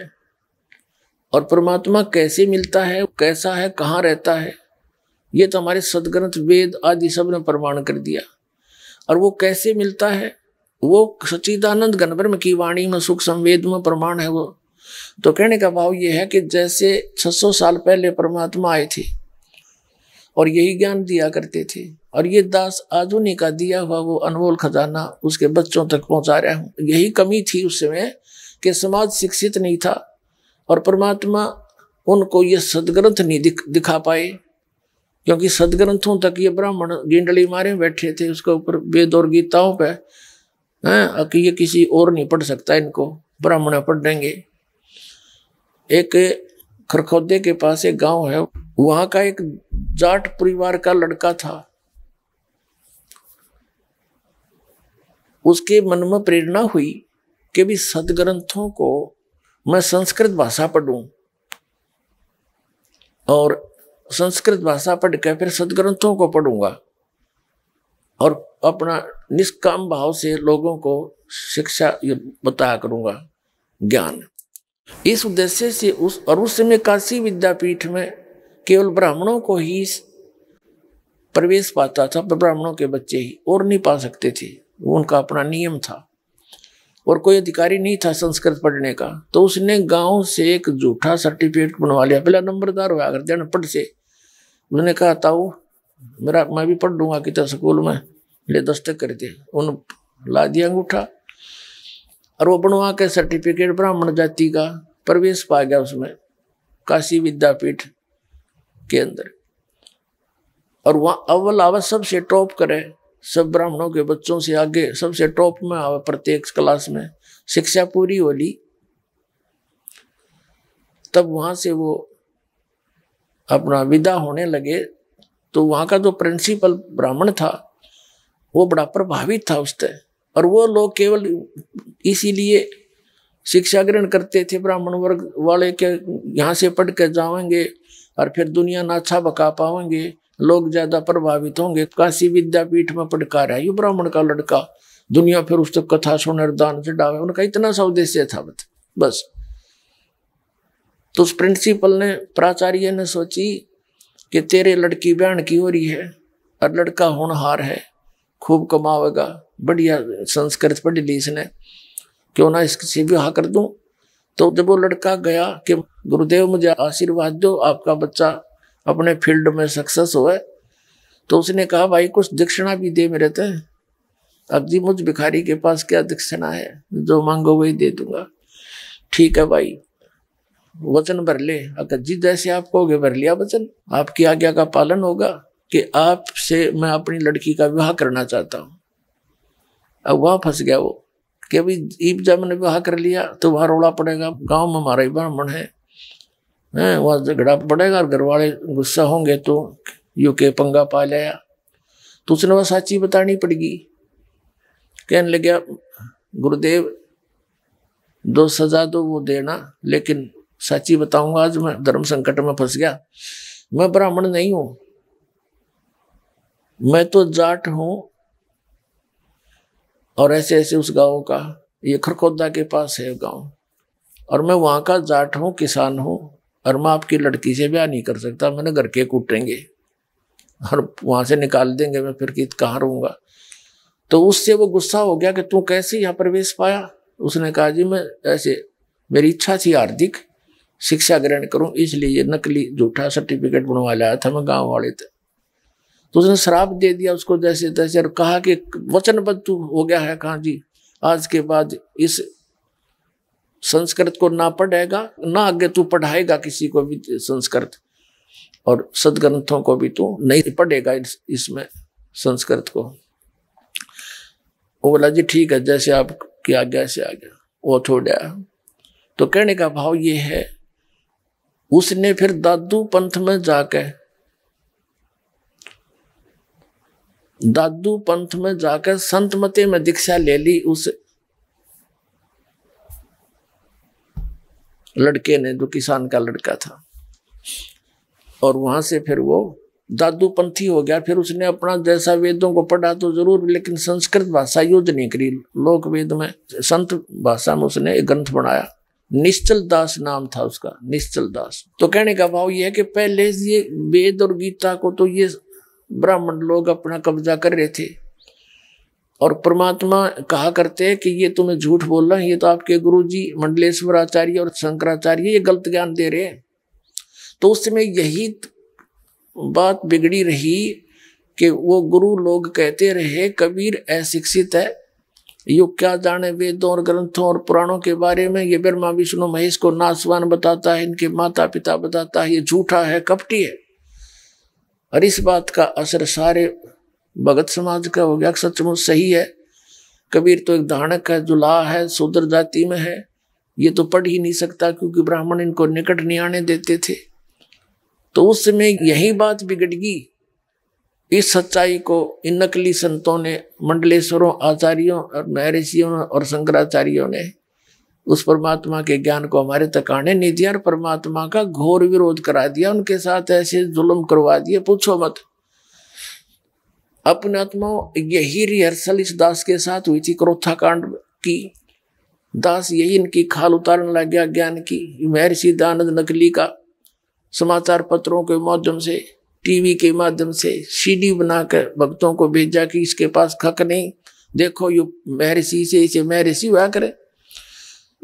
और परमात्मा कैसे मिलता है कैसा है कहाँ रहता है ये तो हमारे सदग्रंथ वेद आदि सब ने प्रमाण कर दिया और वो कैसे मिलता है वो सचिदानंद गणब्रम की वाणी में सुख संवेद में प्रमाण है वो तो कहने का भाव ये है कि जैसे 600 साल पहले परमात्मा आए थे और यही ज्ञान दिया करते थे और ये दास आधुनिक का दिया हुआ वो अनमोल खजाना उसके बच्चों तक पहुंचा रहा हूँ यही कमी थी उस समय कि समाज शिक्षित नहीं था और परमात्मा उनको ये सदग्रंथ नहीं दिख, दिखा पाए क्योंकि सदग्रंथों तक ये ब्राह्मण गेंडली मारे बैठे थे उसके ऊपर वेद और गीताओं पर हैं कि ये किसी और नहीं पढ़ सकता इनको ब्राह्मण पढ़ देंगे एक खरखोदे के पास एक गांव है वहां का एक जाट परिवार का लड़का था उसके मन में प्रेरणा हुई कि भी सदग्रंथों को मैं संस्कृत भाषा पढ़ूं और संस्कृत भाषा पढ़ के फिर सदग्रंथों को पढ़ूंगा और अपना निष्काम भाव से लोगों को शिक्षा बताया करूंगा ज्ञान इस उद्देश्य से उस और उस समय काशी विद्यापीठ में केवल ब्राह्मणों को ही प्रवेश पाता था ब्राह्मणों के बच्चे ही और नहीं पा सकते थे वो उनका अपना नियम था और कोई अधिकारी नहीं था संस्कृत पढ़ने का तो उसने गांव से एक झूठा सर्टिफिकेट बनवा लिया पहला नंबरदार हुआ करते पढ़ से उसने कहा ताऊ मेरा मैं भी पढ़ लूंगा कितना स्कूल में ले दस्तक कर दिया उन ला दिया अंगूठा और वो बनवा के सर्टिफिकेट ब्राह्मण जाति का प्रवेश पा गया उसमें काशी विद्यापीठ के अंदर और वहाँ अव्वल आवा सबसे टॉप करे सब ब्राह्मणों के बच्चों से आगे सबसे टॉप में आवे प्रत्येक क्लास में शिक्षा पूरी हो ली तब वहाँ से वो अपना विदा होने लगे तो वहाँ का जो प्रिंसिपल ब्राह्मण था वो बड़ा प्रभावित था उससे और वो लोग केवल इसीलिए शिक्षा ग्रहण करते थे ब्राह्मण वर्ग वाले के यहाँ से पढ़ कर जाएंगे और फिर दुनिया ना अच्छा बका पाओगे लोग ज्यादा प्रभावित होंगे काशी विद्यापीठ में पटका है ये ब्राह्मण का लड़का दुनिया फिर उसको कथा सुनर दान चढ़ावे उनका इतना सा उद्देश्य था बस तो उस प्रिंसिपल ने प्राचार्य ने सोची कि तेरे लड़की बहन की हो रही है और लड़का होनहार है खूब कमावेगा बढ़िया संस्कृत पढ़ ली इसने क्यों ना भी विवाह कर दूं तो जब वो लड़का गया कि गुरुदेव मुझे आशीर्वाद दो आपका बच्चा अपने फील्ड में सक्सेस हो तो उसने कहा भाई कुछ दक्षिणा भी दे मेरे तय अब जी मुझ भिखारी के पास क्या दक्षिणा है जो मांगो वही दे दूंगा ठीक है भाई वचन भर ले अगर जी जैसे आप कहोगे भर लिया वचन आपकी आज्ञा का पालन होगा कि आपसे मैं अपनी लड़की का विवाह करना चाहता हूँ अब वहां फंस गया वो कि अभी ईब जब ने विवाह कर लिया तो वहाँ रोड़ा पड़ेगा गांव में हमारा ही ब्राह्मण है हैं वहाँ झगड़ा पड़ेगा और घर वाले गुस्सा होंगे तो यू के पंगा पा लिया तो उसने वह साची बतानी पड़ेगी कहने लगे गुरुदेव दो सजा दो वो देना लेकिन साची बताऊंगा आज मैं धर्म संकट में फंस गया मैं ब्राह्मण नहीं हूं मैं तो जाट हूं और ऐसे ऐसे उस गांव का ये खरखोदा के पास है गांव और मैं वहाँ का जाट हूँ किसान हूँ और मैं आपकी लड़की से ब्याह नहीं कर सकता मैंने घर के कूटेंगे और वहाँ से निकाल देंगे मैं फिर कित कहाँ रहूँगा तो उससे वो गुस्सा हो गया कि तू कैसे यहाँ प्रवेश पाया उसने कहा जी मैं ऐसे मेरी इच्छा थी हार्दिक शिक्षा ग्रहण करूं इसलिए ये नकली झूठा सर्टिफिकेट बनवा लाया था मैं गांव वाले थे तो उसने श्राप दे दिया उसको जैसे तैसे और कहा कि वचनबद्ध तू हो गया है कहा जी आज के बाद इस संस्कृत को ना पढ़ेगा ना आगे तू पढ़ाएगा किसी को भी संस्कृत और सदग्रंथों को भी तू नहीं पढ़ेगा इस, इसमें संस्कृत को वो बोला जी ठीक है जैसे आपकी आज्ञा से आ गया वो थोड़ा तो, तो कहने का भाव ये है उसने फिर दादू पंथ में जाकर दादू पंथ में जाकर संतमती में दीक्षा ले ली उस लड़के ने जो किसान का लड़का था और वहां से फिर वो दादू पंथी हो गया फिर उसने अपना जैसा वेदों को पढ़ा तो जरूर लेकिन संस्कृत भाषा युद्ध नहीं करी लोक वेद में संत भाषा में उसने एक ग्रंथ बनाया निश्चल दास नाम था उसका निश्चल दास तो कहने का भाव यह है कि पहले ये वेद और गीता को तो ये ब्राह्मण लोग अपना कब्जा कर रहे थे और परमात्मा कहा करते हैं कि ये तुम्हें झूठ बोल रहा है ये तो आपके गुरु जी मंडलेश्वर आचार्य और शंकराचार्य ये गलत ज्ञान दे रहे हैं तो उस समय यही बात बिगड़ी रही कि वो गुरु लोग कहते रहे कबीर अशिक्षित है यो क्या जाने वेदों और ग्रंथों और पुराणों के बारे में ये ब्रह्मा विष्णु महेश को नासवान बताता है इनके माता पिता बताता है ये झूठा है कपटी है और इस बात का असर सारे भगत समाज का हो गया सचमुच सही है कबीर तो एक धाणक है जुलाह है सुदर जाति में है ये तो पढ़ ही नहीं सकता क्योंकि ब्राह्मण इनको निकट नहीं आने देते थे तो उस समय यही बात बिगड़ गई इस सच्चाई को इन नकली संतों ने मंडलेश्वरों आचार्यों और महर्षियों और शंकराचार्यों ने उस परमात्मा के ज्ञान को हमारे तक आने नहीं दिया और परमात्मा का घोर विरोध करा दिया उनके साथ ऐसे जुल्म करवा दिए पूछो मत अपने आत्मा यही रिहर्सल इस दास के साथ हुई थी क्रोथा कांड की दास यही इनकी खाल उतारने लग गया ज्ञान की महर्षि दानंद नकली का समाचार पत्रों के माध्यम से टीवी के माध्यम से सीडी बनाकर भक्तों को भेजा कि इसके पास खक नहीं देखो यु महर्षि से इसे महर्षि हुआ करे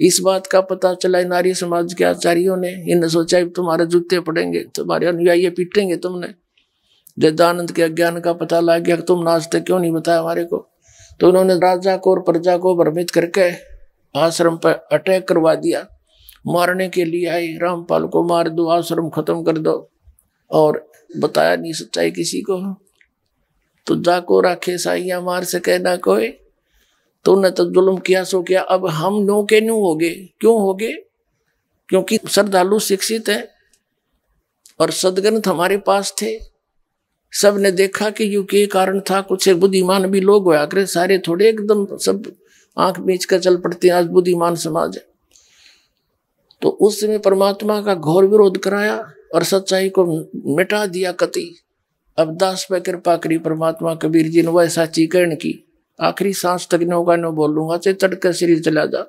इस बात का पता चला नारी समाज के आचार्यों ने इन्हें सोचा तुम्हारे जूते पड़ेंगे तुम्हारे अनुयायी पीटेंगे तुमने जदानंद के अज्ञान का पता लग गया तुम नाचते क्यों नहीं बताया हमारे को तो उन्होंने राजा को और प्रजा को भ्रमित करके आश्रम पर अटैक करवा दिया मारने के लिए आई रामपाल को मार दो आश्रम खत्म कर दो और बताया नहीं सच्चाई किसी को तो जाको राखे साइया मार सके ना कोई तो उन्हें तो जुल्म किया सो किया अब हम नो के न्यू हो गए क्यों हो गए क्योंकि श्रद्धालु शिक्षित हैं और सदग्रंथ हमारे पास थे सब ने देखा कि यू के कारण था कुछ बुद्धिमान भी लोग हुए करे सारे थोड़े एकदम सब आंख बीच कर चल पड़ते हैं आज बुद्धिमान समाज है तो उस समय परमात्मा का घोर विरोध कराया और सच्चाई को मिटा दिया कति अब दास पर कृपा करी परमात्मा कबीर जी ने वह चीकरण की आखिरी सांस तक नौका नो बोलूंगा से तड़के शरीर चला जा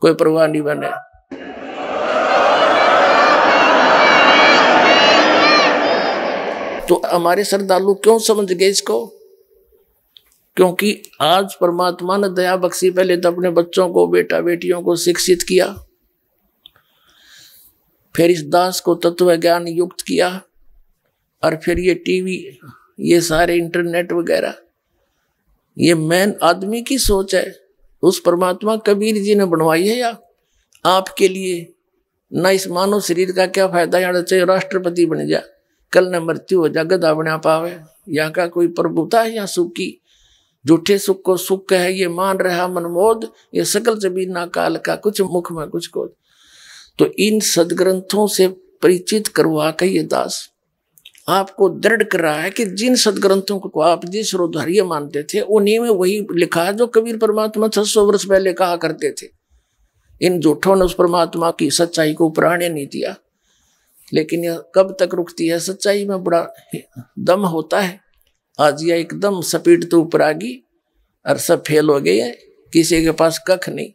कोई परवाह नहीं बने तो हमारे श्रद्धालु क्यों समझ गए इसको क्योंकि आज परमात्मा ने दया बख्शी पहले तो अपने बच्चों को बेटा बेटियों को शिक्षित किया फिर इस दास को तत्व ज्ञान युक्त किया और फिर ये टीवी ये सारे इंटरनेट वगैरह ये मैन आदमी की सोच है उस परमात्मा कबीर जी ने बनवाई है या आपके लिए ना इस मानव शरीर का क्या फायदा यहाँ तो चाहे राष्ट्रपति बन जा कल न मृत्यु हो जा गदा बना पावे यहाँ का कोई प्रभुता है या सुखी झूठे सुख को सुख कहे ये मान रहा मनमोद ये सकल जबी ना काल का कुछ मुख में कुछ को तो इन सदग्रंथों से परिचित करवा के ये दास आपको दृढ़ कर रहा है कि जिन सदग्रंथों को आप जिस रोधार्य मानते थे उन्हीं में वही लिखा है जो कबीर परमात्मा छह सौ वर्ष पहले कहा करते थे इन जूठों ने उस परमात्मा की सच्चाई को प्राण्य नहीं दिया लेकिन यह कब तक रुकती है सच्चाई में बड़ा दम होता है आज यह एकदम सपीट तो ऊपर आ गई और सब फेल हो गए किसी के पास कख नहीं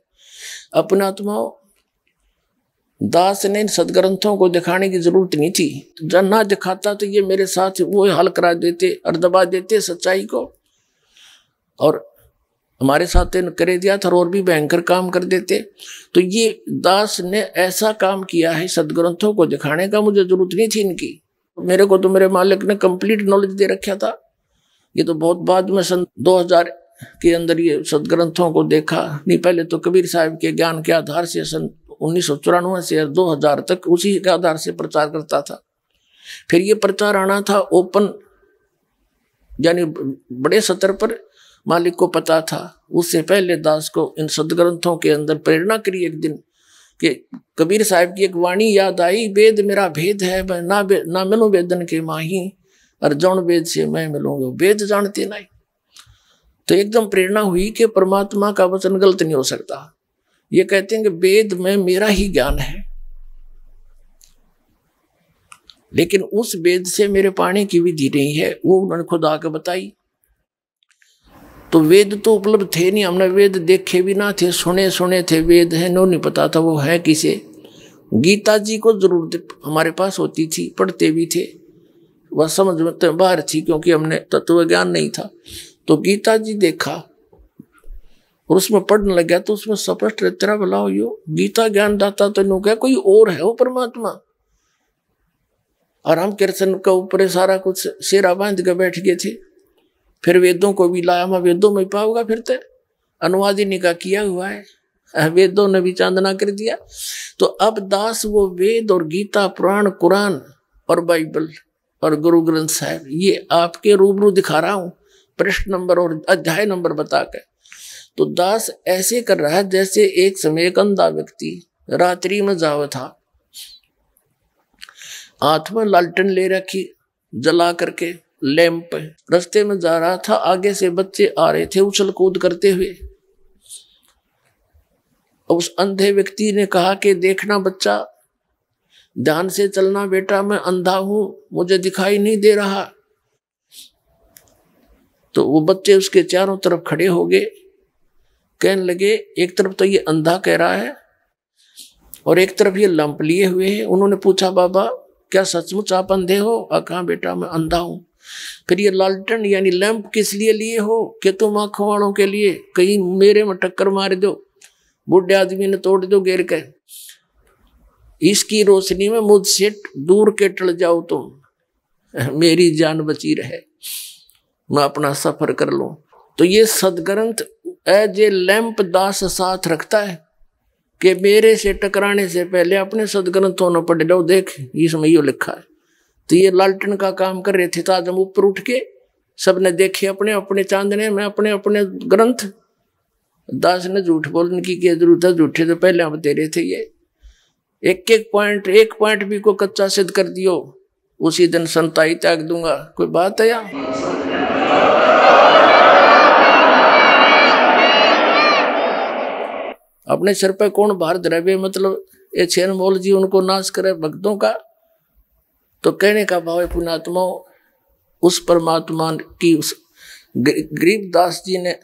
अपना तुम्हारा तो दास ने इन सदग्रंथों को दिखाने की जरूरत नहीं थी तो जब ना दिखाता तो ये मेरे साथ वो हल करा देते और दबा देते सच्चाई को और हमारे साथ इन करे दिया था और भी भयंकर काम कर देते तो ये दास ने ऐसा काम किया है सदग्रंथों को दिखाने का मुझे जरूरत नहीं थी इनकी मेरे को तो मेरे मालिक ने कंप्लीट नॉलेज दे रखा था ये तो बहुत बाद में सन 2000 के अंदर ये सदग्रंथों को देखा नहीं पहले तो कबीर साहब के ज्ञान के आधार से सन उन्नीस से हजार तक उसी के आधार से प्रचार करता था फिर ये प्रचार आना था ओपन यानी बड़े सतर पर मालिक को पता था उससे पहले दास को इन सदग्रंथों के अंदर प्रेरणा करी एक दिन कि कबीर साहब की एक वाणी याद आई वेद मेरा भेद है मैं ना बे, ना मिलूं वेदन के माही और जौन वेद से मैं मिलूंगा वेद जानते नहीं तो एकदम प्रेरणा हुई कि परमात्मा का वचन गलत नहीं हो सकता ये कहते हैं कि वेद में मेरा ही ज्ञान है लेकिन उस वेद से मेरे पाने की विधि नहीं है वो उन्होंने खुद आके बताई तो वेद तो उपलब्ध थे नहीं हमने वेद देखे भी ना थे सुने सुने थे वेद है नो नहीं पता था वो है किसे गीता जी को जरूरत हमारे पास होती थी पढ़ते भी थे वह समझ में तो बाहर थी क्योंकि हमने तत्व ज्ञान नहीं था तो गीता जी देखा और उसमें पढ़ने लग गया तो उसमें स्पष्ट तेरा भला यो गीता ज्ञान दाता तो नो क्या कोई और है वो परमात्मा और हम कृष्ण के ऊपर सारा कुछ शेरा बांध के बैठ गए थे फिर वेदों को भी लाया मैं वेदों में पाऊंगा फिर ते अनुवाद ही का किया हुआ है वेदों ने भी चांदना कर दिया तो अब दास वो वेद और गीता पुराण कुरान और बाइबल और गुरु ग्रंथ साहब ये आपके रूबरू दिखा रहा हूँ प्रश्न नंबर और अध्याय नंबर बता तो दास ऐसे कर रहा है जैसे एक समय एक अंधा व्यक्ति रात्रि में जाव था हाथ में लालटन ले रखी जला करके लैंप रास्ते में जा रहा था आगे से बच्चे आ रहे थे उछल कूद करते हुए उस अंधे व्यक्ति ने कहा कि देखना बच्चा ध्यान से चलना बेटा मैं अंधा हूं मुझे दिखाई नहीं दे रहा तो वो बच्चे उसके चारों तरफ खड़े हो गए कहने लगे एक तरफ तो ये अंधा कह रहा है और एक तरफ ये लंप लिए हुए हैं उन्होंने पूछा बाबा क्या सचमुच आप अंधे हो आ कहा बेटा मैं अंधा हूं फिर ये लालटन यानी लैंप किस लिए लिए हो कि तुम आंखों वालों के लिए कहीं मेरे में टक्कर मार दो बूढ़े आदमी ने तोड़ दो गिर के इसकी रोशनी में मुझसे दूर के टल जाओ तुम मेरी जान बची रहे मैं अपना सफर कर लो तो ये सदग्रंथ एज ए लैंप दास साथ रखता है कि मेरे से टकराने से पहले अपने सदग्रंथों ने पढ़ लो देख इसमें यो लिखा है तो ये लालटन का काम कर रहे थे ताजम तो ऊपर उठ के सब ने देखे अपने अपने चांदने में अपने अपने ग्रंथ दास ने झूठ बोलने की क्या जरूरत है झूठे तो पहले हम दे रहे थे ये एक एक पॉइंट एक पॉइंट भी को कच्चा सिद्ध कर दियो उसी दिन संताई त्याग दूंगा कोई बात है यहाँ अपने सिर पे कौन भार द्रव्य मतलब ये छेन मोल जी उनको नाश करे भक्तों का तो कहने का भाव है पुणात्मा उस परमात्मा की उस गरीब दास जी ने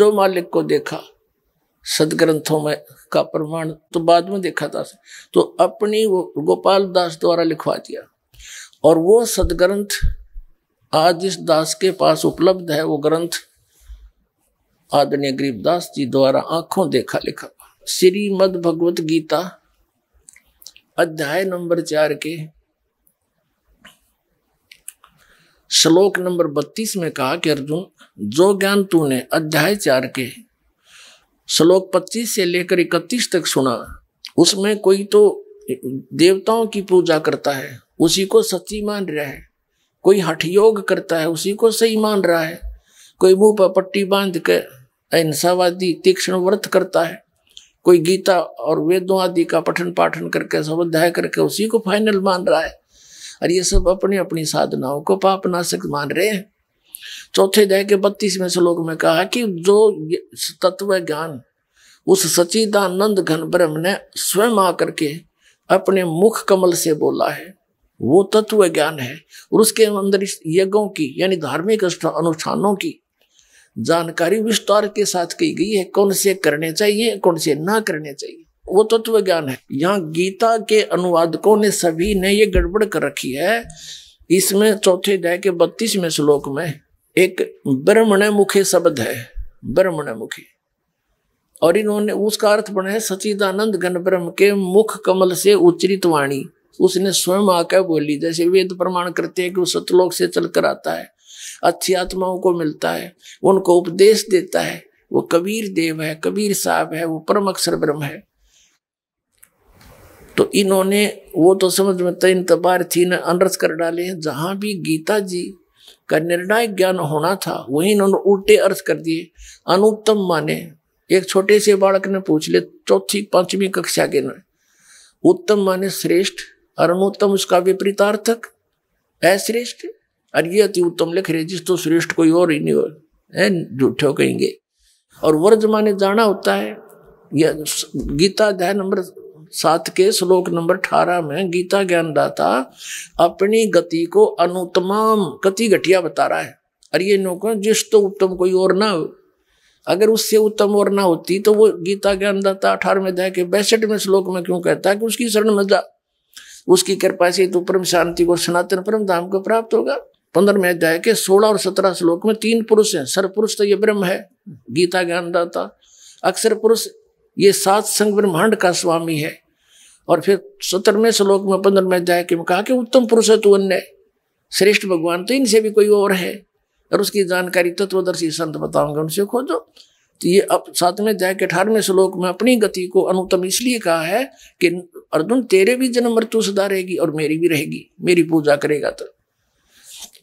जो मालिक को देखा सदग्रंथों में का प्रमाण तो बाद में देखा था तो अपनी वो गोपाल दास द्वारा लिखवा दिया और वो सदग्रंथ आज इस दास के पास उपलब्ध है वो ग्रंथ आदरणीय गरीबदास जी द्वारा आंखों देखा लिखा श्रीमद भगवत गीता अध्याय नंबर चार के श्लोक नंबर बत्तीस में कहा कि अर्जुन जो ज्ञान तूने अध्याय चार के श्लोक पच्चीस से लेकर इकतीस तक सुना उसमें कोई तो देवताओं की पूजा करता है उसी को सच्ची मान रहा है कोई योग करता है उसी को सही मान रहा है कोई मुंह पर पट्टी बांध के अहिंसावादी तीक्ष्ण व्रत करता है कोई गीता और वेदों आदि का पठन पाठन करके स्वाध्याय करके उसी को फाइनल मान रहा है और ये सब अपनी अपनी साधनाओं को पापनाशक मान रहे हैं चौथे अध्याय के बत्तीसवें श्लोक में कहा कि जो तत्व ज्ञान उस सचिदानंद घन ब्रह्म ने स्वयं आकर के अपने मुख कमल से बोला है वो तत्व ज्ञान है और उसके अंदर यज्ञों की यानी धार्मिक अनुष्ठानों की जानकारी विस्तार के साथ की गई है कौन से करने चाहिए कौन से ना करने चाहिए वो तत्व ज्ञान है यहाँ गीता के अनुवादकों ने सभी ने ये गड़बड़ कर रखी है इसमें चौथे अध्याय के बत्तीसवें श्लोक में एक ब्रह्मण मुखी शब्द है ब्रह्मण मुखी और इन्होंने उसका अर्थ बना है सचिदानंद घन ब्रह्म के मुख कमल से उच्चरित वाणी उसने स्वयं आकर बोली जैसे वेद प्रमाण करते हैं कि वो सतलोक से चलकर आता है अच्छी आत्माओं को मिलता है उनको उपदेश देता है वो कबीर देव है कबीर साहब है वो परम अक्षर ब्रह्म है तो इन्होंने वो तो समझ में तीन तबार थी ने अनर्थ कर डाले जहां भी गीता जी का निर्णायक ज्ञान होना था वहीं इन्होंने उल्टे अर्थ कर दिए अनुत्तम माने एक छोटे से बालक ने पूछ ले चौथी पांचवी कक्षा के ने उत्तम माने श्रेष्ठ और अनुत्तम उसका विपरीतार्थक अश्रेष्ठ अरे अति तो उत्तम लिख रहे जिस तो श्रेष्ठ कोई और ही नहीं हो है झूठे कहेंगे और वर्ज माने जाना होता है यह गीता अध्याय नंबर सात के श्लोक नंबर अठारह में गीता ज्ञानदाता अपनी गति को अनुतमाम गति घटिया बता रहा है अरे ये जिस तो उत्तम कोई और ना हो अगर उससे उत्तम और ना होती तो वो गीता ज्ञानदाता अठारहवें अध्याय के बैसठवें श्लोक में क्यों कहता है कि उसकी शरण मजा उसकी कृपा से तो परम शांति को सनातन परम धाम को प्राप्त होगा पंद्रह में अध्याय के सोलह और सत्रह श्लोक में तीन पुरुष हैं सर पुरुष तो ये ब्रह्म है गीता ज्ञानदाता अक्षर पुरुष ये सात संग ब्रह्मांड का स्वामी है और फिर सत्रहवें श्लोक में में अध्याय के में कहा कि उत्तम पुरुष है तू अन्य श्रेष्ठ भगवान तो इनसे भी कोई और है और उसकी जानकारी तत्वदर्शी संत बताऊंगा उनसे खोजो तो ये अब सातवें अध्याय के अठारहवें श्लोक में अपनी गति को अनुतम इसलिए कहा है कि अर्जुन तेरे भी जन्म मृत्यु सुधारेगी और मेरी भी रहेगी मेरी पूजा करेगा तो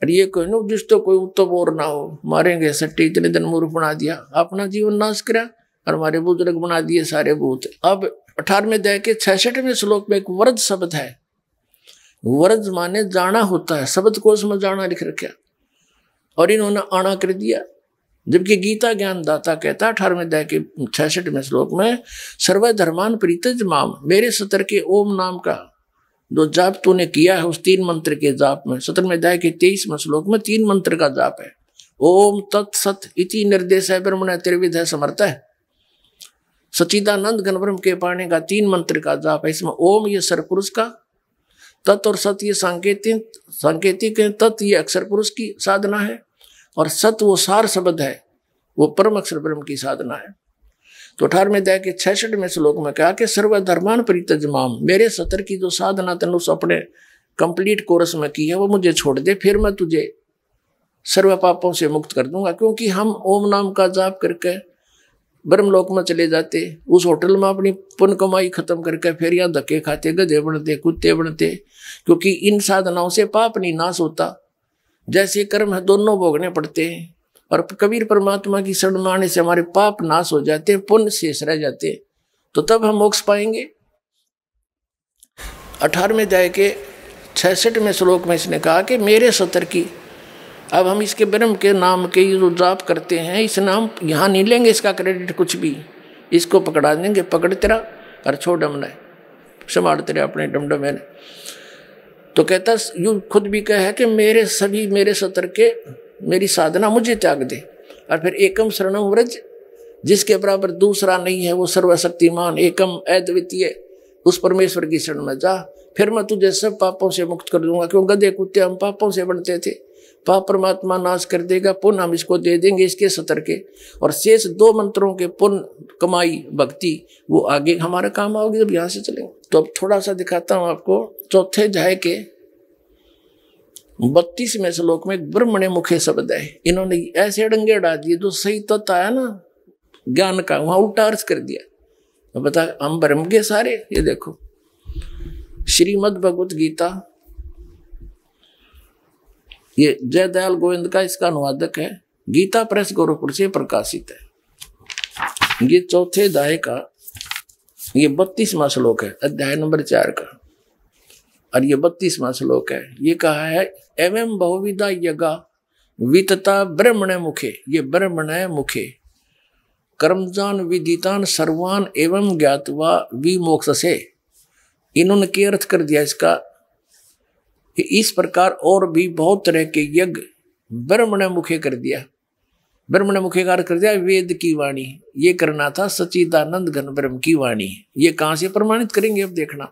और ये कोई ना जिस तो कोई उत्तम और ना हो मारेंगे सट्टी इतने दिन मूर्ख बना दिया अपना जीवन नाश करा और हमारे बुजुर्ग बना दिए सारे भूत अब अठारहवें दया के छठवें श्लोक में एक वरद शब्द है वरद माने जाना होता है शब्द को उसमें जाना लिख रखा और इन्होंने आना कर दिया जबकि गीता ज्ञान दाता कहता अठारहवें दया के छसठवें श्लोक में सर्वधर्मान प्रीतज माम मेरे सतर के ओम नाम का जो जाप तूने किया है उस तीन मंत्र के जाप में सत्रहवें अध्याय के तेईसवें श्लोक में तीन मंत्र का जाप है ओम सत इति निर्देश है ब्रह्मण त्रिविध है समर्थ है सचिदानंद गणब्रम के पाणी का तीन मंत्र का जाप है इसमें ओम ये पुरुष का तत् और सत ये सांकेतिक सांकेतिक है तत् ये अक्षर पुरुष की साधना है और सत वो सार शब्द है वो परम अक्षर ब्रह्म की साधना है तो अठारहवें दया के छठवें श्लोक में कहा कि सर्वधर्मान परितजमाम मेरे सतर की जो साधना तेन उस अपने कंप्लीट कोर्स में की है वो मुझे छोड़ दे फिर मैं तुझे सर्व पापों से मुक्त कर दूंगा क्योंकि हम ओम नाम का जाप करके ब्रह्मलोक में चले जाते उस होटल में अपनी पुण्य कमाई खत्म करके फिर यहाँ धक्के खाते गधे बनते कुत्ते बनते क्योंकि इन साधनाओं से पाप नहीं नाश होता जैसे कर्म है दोनों भोगने पड़ते हैं और कबीर परमात्मा की शरण में से हमारे पाप नाश हो जाते हैं पुण्य शेष रह जाते हैं तो तब हम मोक्ष पाएंगे अठारहवें अध्याय के छसठवें श्लोक में इसने कहा कि मेरे सतर की अब हम इसके ब्रह्म के नाम के जो जाप करते हैं इस नाम यहाँ नहीं लेंगे इसका क्रेडिट कुछ भी इसको पकड़ा देंगे पकड़ तेरा और छोड़ डमना संभाल तेरे अपने डमडमे ने तो कहता यू खुद भी कह है कि मेरे सभी मेरे सतर के मेरी साधना मुझे त्याग दे और फिर एकम शरणम व्रज जिसके बराबर दूसरा नहीं है वो सर्वशक्तिमान एकम अद्वितीय उस परमेश्वर की शरण में जा फिर मैं तुझे सब पापों से मुक्त कर दूंगा क्यों गधे कुत्ते हम पापों से बढ़ते थे पाप परमात्मा नाश कर देगा पुनः हम इसको दे देंगे इसके सतर के और शेष दो मंत्रों के पुनः कमाई भक्ति वो आगे हमारा काम आओगे जब यहाँ से चलेंगे तो अब थोड़ा सा दिखाता हूँ आपको चौथे जाए के बत्तीसवें श्लोक में ब्रह्मणे मुखे शब्द है इन्होंने ऐसे डंगे डाल दिए जो सही तत्व आया ना ज्ञान का वहां उल्टा अर्थ कर दिया तो बता हम ब्रह्म के सारे ये देखो श्रीमद भगवत गीता ये जयदयाल गोविंद का इसका अनुवादक है गीता प्रेस गोरखपुर से प्रकाशित है ये चौथे दाय का ये बत्तीसवा श्लोक है अध्याय नंबर चार का और ये बत्तीसवा श्लोक है ये कहा है एवं बहुविधा यगा वितता ब्रह्मण मुखे ये ब्रह्मण मुखे कर्मजान विदितान सर्वान एवं ज्ञातवा विमोक्ष से इन्होंने के अर्थ कर दिया इसका कि इस प्रकार और भी बहुत तरह के यज्ञ ब्रह्मण मुखे कर दिया ब्रह्मण मुखे कार्य कर दिया वेद की वाणी ये करना था सचिदानंद घन ब्रह्म की वाणी ये कहाँ से प्रमाणित करेंगे अब देखना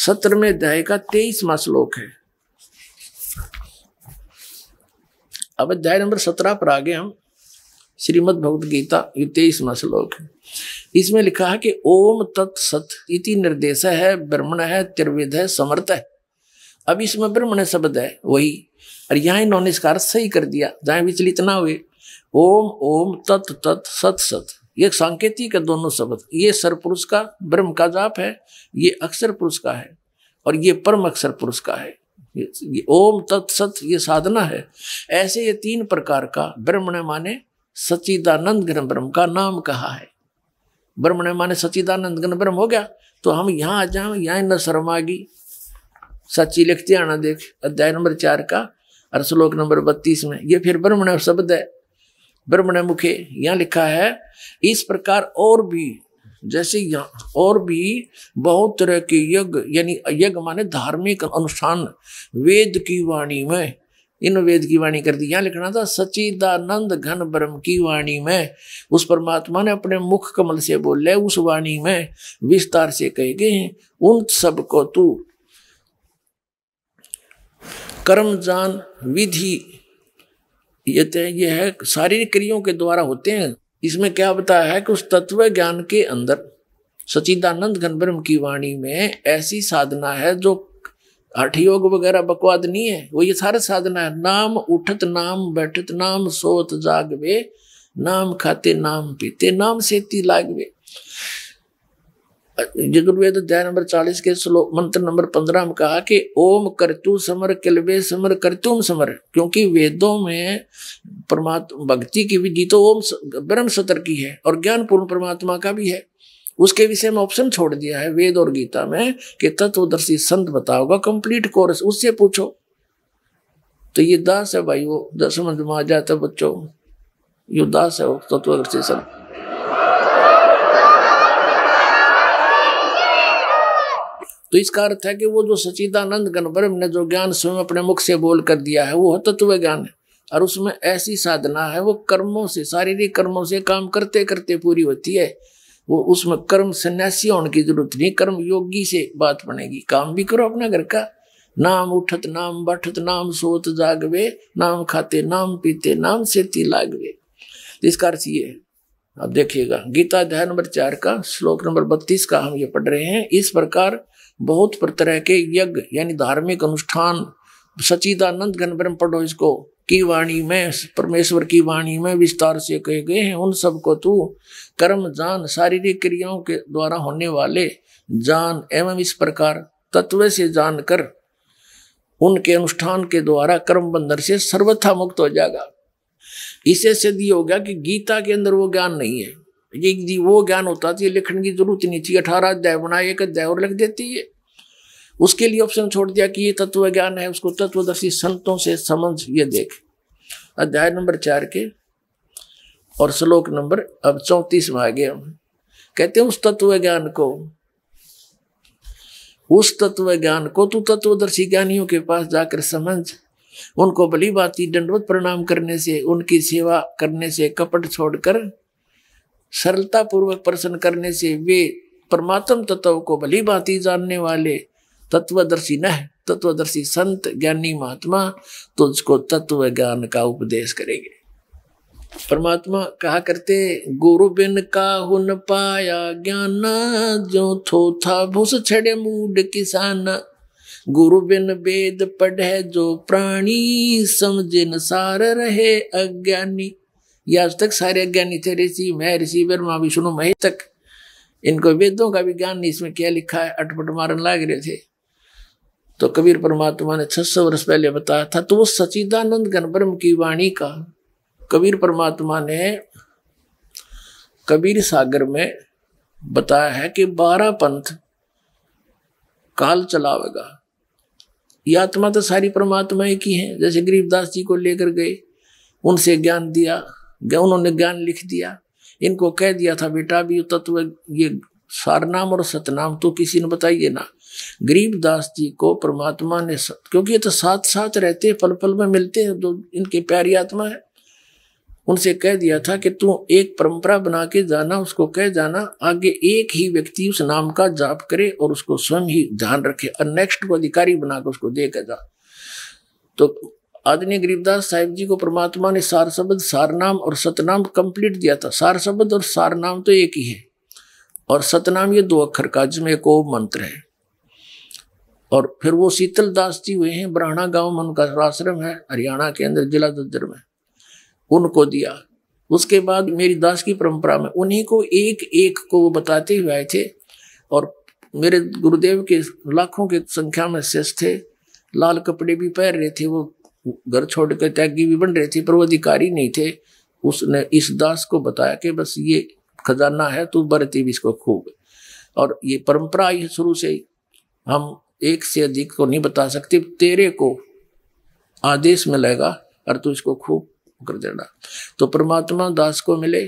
सत्रहवें अध्याय का तेईसवा श्लोक है अब अध्याय नंबर सत्रह पर आगे हम श्रीमद भगवत गीता ये तेईसवा श्लोक है इसमें लिखा है कि ओम तत् इति निर्देश है ब्रह्मण है त्रिविद है समर्थ है अब इसमें ब्रह्मण शब्द है वही और यहाँ इन्होंने इसका सही कर दिया जहाँ विचलित ना हुए ओम ओम तत् तत् सत सत ये सांकेतिक है दोनों शब्द ये सर पुरुष का ब्रह्म का जाप है ये अक्षर पुरुष का है और ये परम अक्षर पुरुष का है ये, ये ओम तत्सत ये साधना है ऐसे ये तीन प्रकार का ब्रह्म ने माने सचिदानंद घन ब्रह्म का नाम कहा है ब्रह्म ने माने सचिदानंद घन ब्रह्म हो गया तो हम यहाँ आ जाओ यहाँ न शर्मागी सच्ची लिखते आना देख अध्याय नंबर चार का और श्लोक नंबर बत्तीस में ये फिर ब्रह्म शब्द है ब्रह्मण मुखे यहाँ लिखा है इस प्रकार और भी जैसे यहाँ और भी बहुत तरह के यज्ञ यानी यज्ञ माने धार्मिक अनुष्ठान वेद की वाणी में इन वेद की वाणी कर दी यहाँ लिखना था सचिदानंद घन ब्रह्म की वाणी में उस परमात्मा ने अपने मुख कमल से बोले उस वाणी में विस्तार से कहे गए हैं उन को तू कर्म जान विधि ये तो ये है शारीरिक क्रियाओं के द्वारा होते हैं इसमें क्या बताया है कि उस तत्व ज्ञान के अंदर सचिदानंद घनब्रह्म की वाणी में ऐसी साधना है जो हठ योग वगैरह बकवाद नहीं है वो ये सारे साधना है नाम उठत नाम बैठत नाम सोत जागवे नाम खाते नाम पीते नाम सेती लागवे जगुर्वेद अध्याय नंबर चालीस के श्लोक मंत्र नंबर पंद्रह में कहा कि ओम करतु समर किलबे समर करतुम समर क्योंकि वेदों में परमात्मा भक्ति की विधि तो ओम ब्रह्म सतर की है और ज्ञान पूर्ण परमात्मा का भी है उसके विषय में ऑप्शन छोड़ दिया है वेद और गीता में कि तत्वदर्शी संत बताओगा कंप्लीट कोर्स उससे पूछो तो ये दास है भाई वो समझ में आ जाता बच्चों ये दास है वो तत्वदर्शी संत तो इसका अर्थ है कि वो जो सचिदानंद गणब्रह्म ने जो ज्ञान स्वयं अपने मुख से बोल कर दिया है वो तत्व ज्ञान है और उसमें ऐसी साधना है वो कर्मों से शारीरिक कर्मों से काम करते करते पूरी होती है वो उसमें कर्म सन्यासी होने की जरूरत नहीं कर्म योगी से बात बनेगी काम भी करो अपना घर का नाम उठत नाम बैठत नाम सोत जागवे नाम खाते नाम पीते नाम से लागवे तो इसका अर्थ ये है अब देखिएगा गीता अध्याय नंबर चार का श्लोक नंबर बत्तीस का हम ये पढ़ रहे हैं इस प्रकार बहुत तरह के यज्ञ यानी धार्मिक अनुष्ठान सचिदानंद गणब्रम पढ़ो इसको की वाणी में परमेश्वर की वाणी में विस्तार से कहे गए हैं उन सबको तू कर्म जान शारीरिक क्रियाओं के द्वारा होने वाले जान एवं इस प्रकार तत्व से जानकर उनके अनुष्ठान के द्वारा कर्म बंधन से सर्वथा मुक्त हो जाएगा इसे सिद्ध हो गया कि गीता के अंदर वो ज्ञान नहीं है ये वो ज्ञान होता थी लिखने की जरूरत नहीं थी अठारह अध्याय बना एक अध्याय और लिख देती है उसके लिए ऑप्शन छोड़ दिया कि ये तत्व ज्ञान है उसको तत्वदर्शी संतों से समझ ये देख अध्याय नंबर चार के और श्लोक नंबर अब चौंतीस में आ हम कहते हैं उस तत्व ज्ञान को उस तत्व ज्ञान को तू तत्वदर्शी ज्ञानियों के पास जाकर समझ उनको बली बाती दंडवत प्रणाम करने से उनकी सेवा करने से कपट छोड़कर सरलता पूर्वक प्रश्न करने से वे परमात्म तत्व को भली भांति जानने वाले तत्वदर्शी न तत्वदर्शी संत ज्ञानी महात्मा तुझको तो तत्व ज्ञान का उपदेश करेंगे परमात्मा कहा करते गुरु बिन का हुन पाया ज्ञान जो थो था भूस छड़े मूड किसान गुरु बिन वेद पढ़े जो प्राणी समझे न सार रहे अज्ञानी ये आज तक सारे अज्ञानी थे ऋषि मैं ऋषि ब्रह्मा विष्णु महेश तक इनको वेदों का भी ज्ञान नहीं इसमें क्या लिखा है अटपट मारन लाग रहे थे तो कबीर परमात्मा ने छह सौ वर्ष पहले बताया था तो वो सचिदानंद गणब्रह्म की वाणी का कबीर परमात्मा ने कबीर सागर में बताया है कि बारह पंथ काल चलावेगा ये आत्मा तो सारी परमात्मा की है जैसे गरीबदास जी को लेकर गए उनसे ज्ञान दिया गया उन्होंने ज्ञान लिख दिया इनको कह दिया था बेटा भी तत्व तो ये सारनाम और सतनाम तो किसी ने बताइए ना गरीब दास जी को परमात्मा ने सत क्योंकि ये तो साथ साथ रहते हैं पल पल में मिलते हैं तो इनके प्यारी आत्मा है उनसे कह दिया था कि तू एक परंपरा बना के जाना उसको कह जाना आगे एक ही व्यक्ति उस नाम का जाप करे और उसको स्वयं ही ध्यान रखे और नेक्स्ट को अधिकारी बना के उसको दे के जा तो आदनीय गरीबदास साहिब जी को परमात्मा ने सार शब्द सारनाम और सतनाम कंप्लीट दिया था सार शब्द और सारनाम तो एक ही है और सतनाम ये दो अक्षर का जिसमें एक ओम मंत्र है और फिर वो शीतल दास जी हुए हैं ब्राह्मणा गांव में उनका आश्रम है हरियाणा के अंदर जिला दद्दर में उनको दिया उसके बाद मेरी दास की परंपरा में उन्हीं को एक एक को वो बताते हुए आए थे और मेरे गुरुदेव के लाखों के संख्या में शिष्य थे लाल कपड़े भी पहन रहे थे वो घर छोड़कर त्यागी भी बन रहे थे पर वो अधिकारी नहीं थे उसने इस दास को बताया कि बस ये खजाना है तू तो बरती भी इसको खूब और ये परंपरा आई शुरू से ही हम एक से अधिक को नहीं बता सकते तेरे को आदेश मिलेगा और तू इसको खूब कर देना तो परमात्मा दास को मिले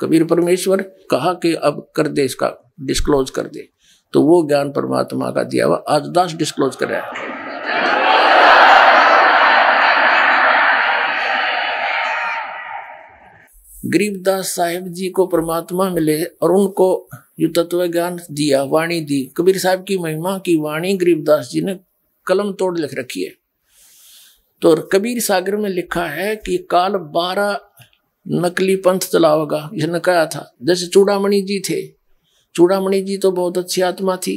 कबीर परमेश्वर कहा कि अब कर दे इसका डिस्क्लोज कर दे तो वो ज्ञान परमात्मा का दिया हुआ आज दास डिस्क्लोज कर रहा है गरीबदास साहेब जी को परमात्मा मिले और उनको जो तत्व ज्ञान दिया वाणी दी कबीर साहब की महिमा की वाणी गरीबदास जी ने कलम तोड़ लिख रखी है तो कबीर सागर में लिखा है कि काल बारह नकली पंथ चलाओगा इसने कहा था जैसे चूड़ामणि जी थे चूड़ामणि जी तो बहुत अच्छी आत्मा थी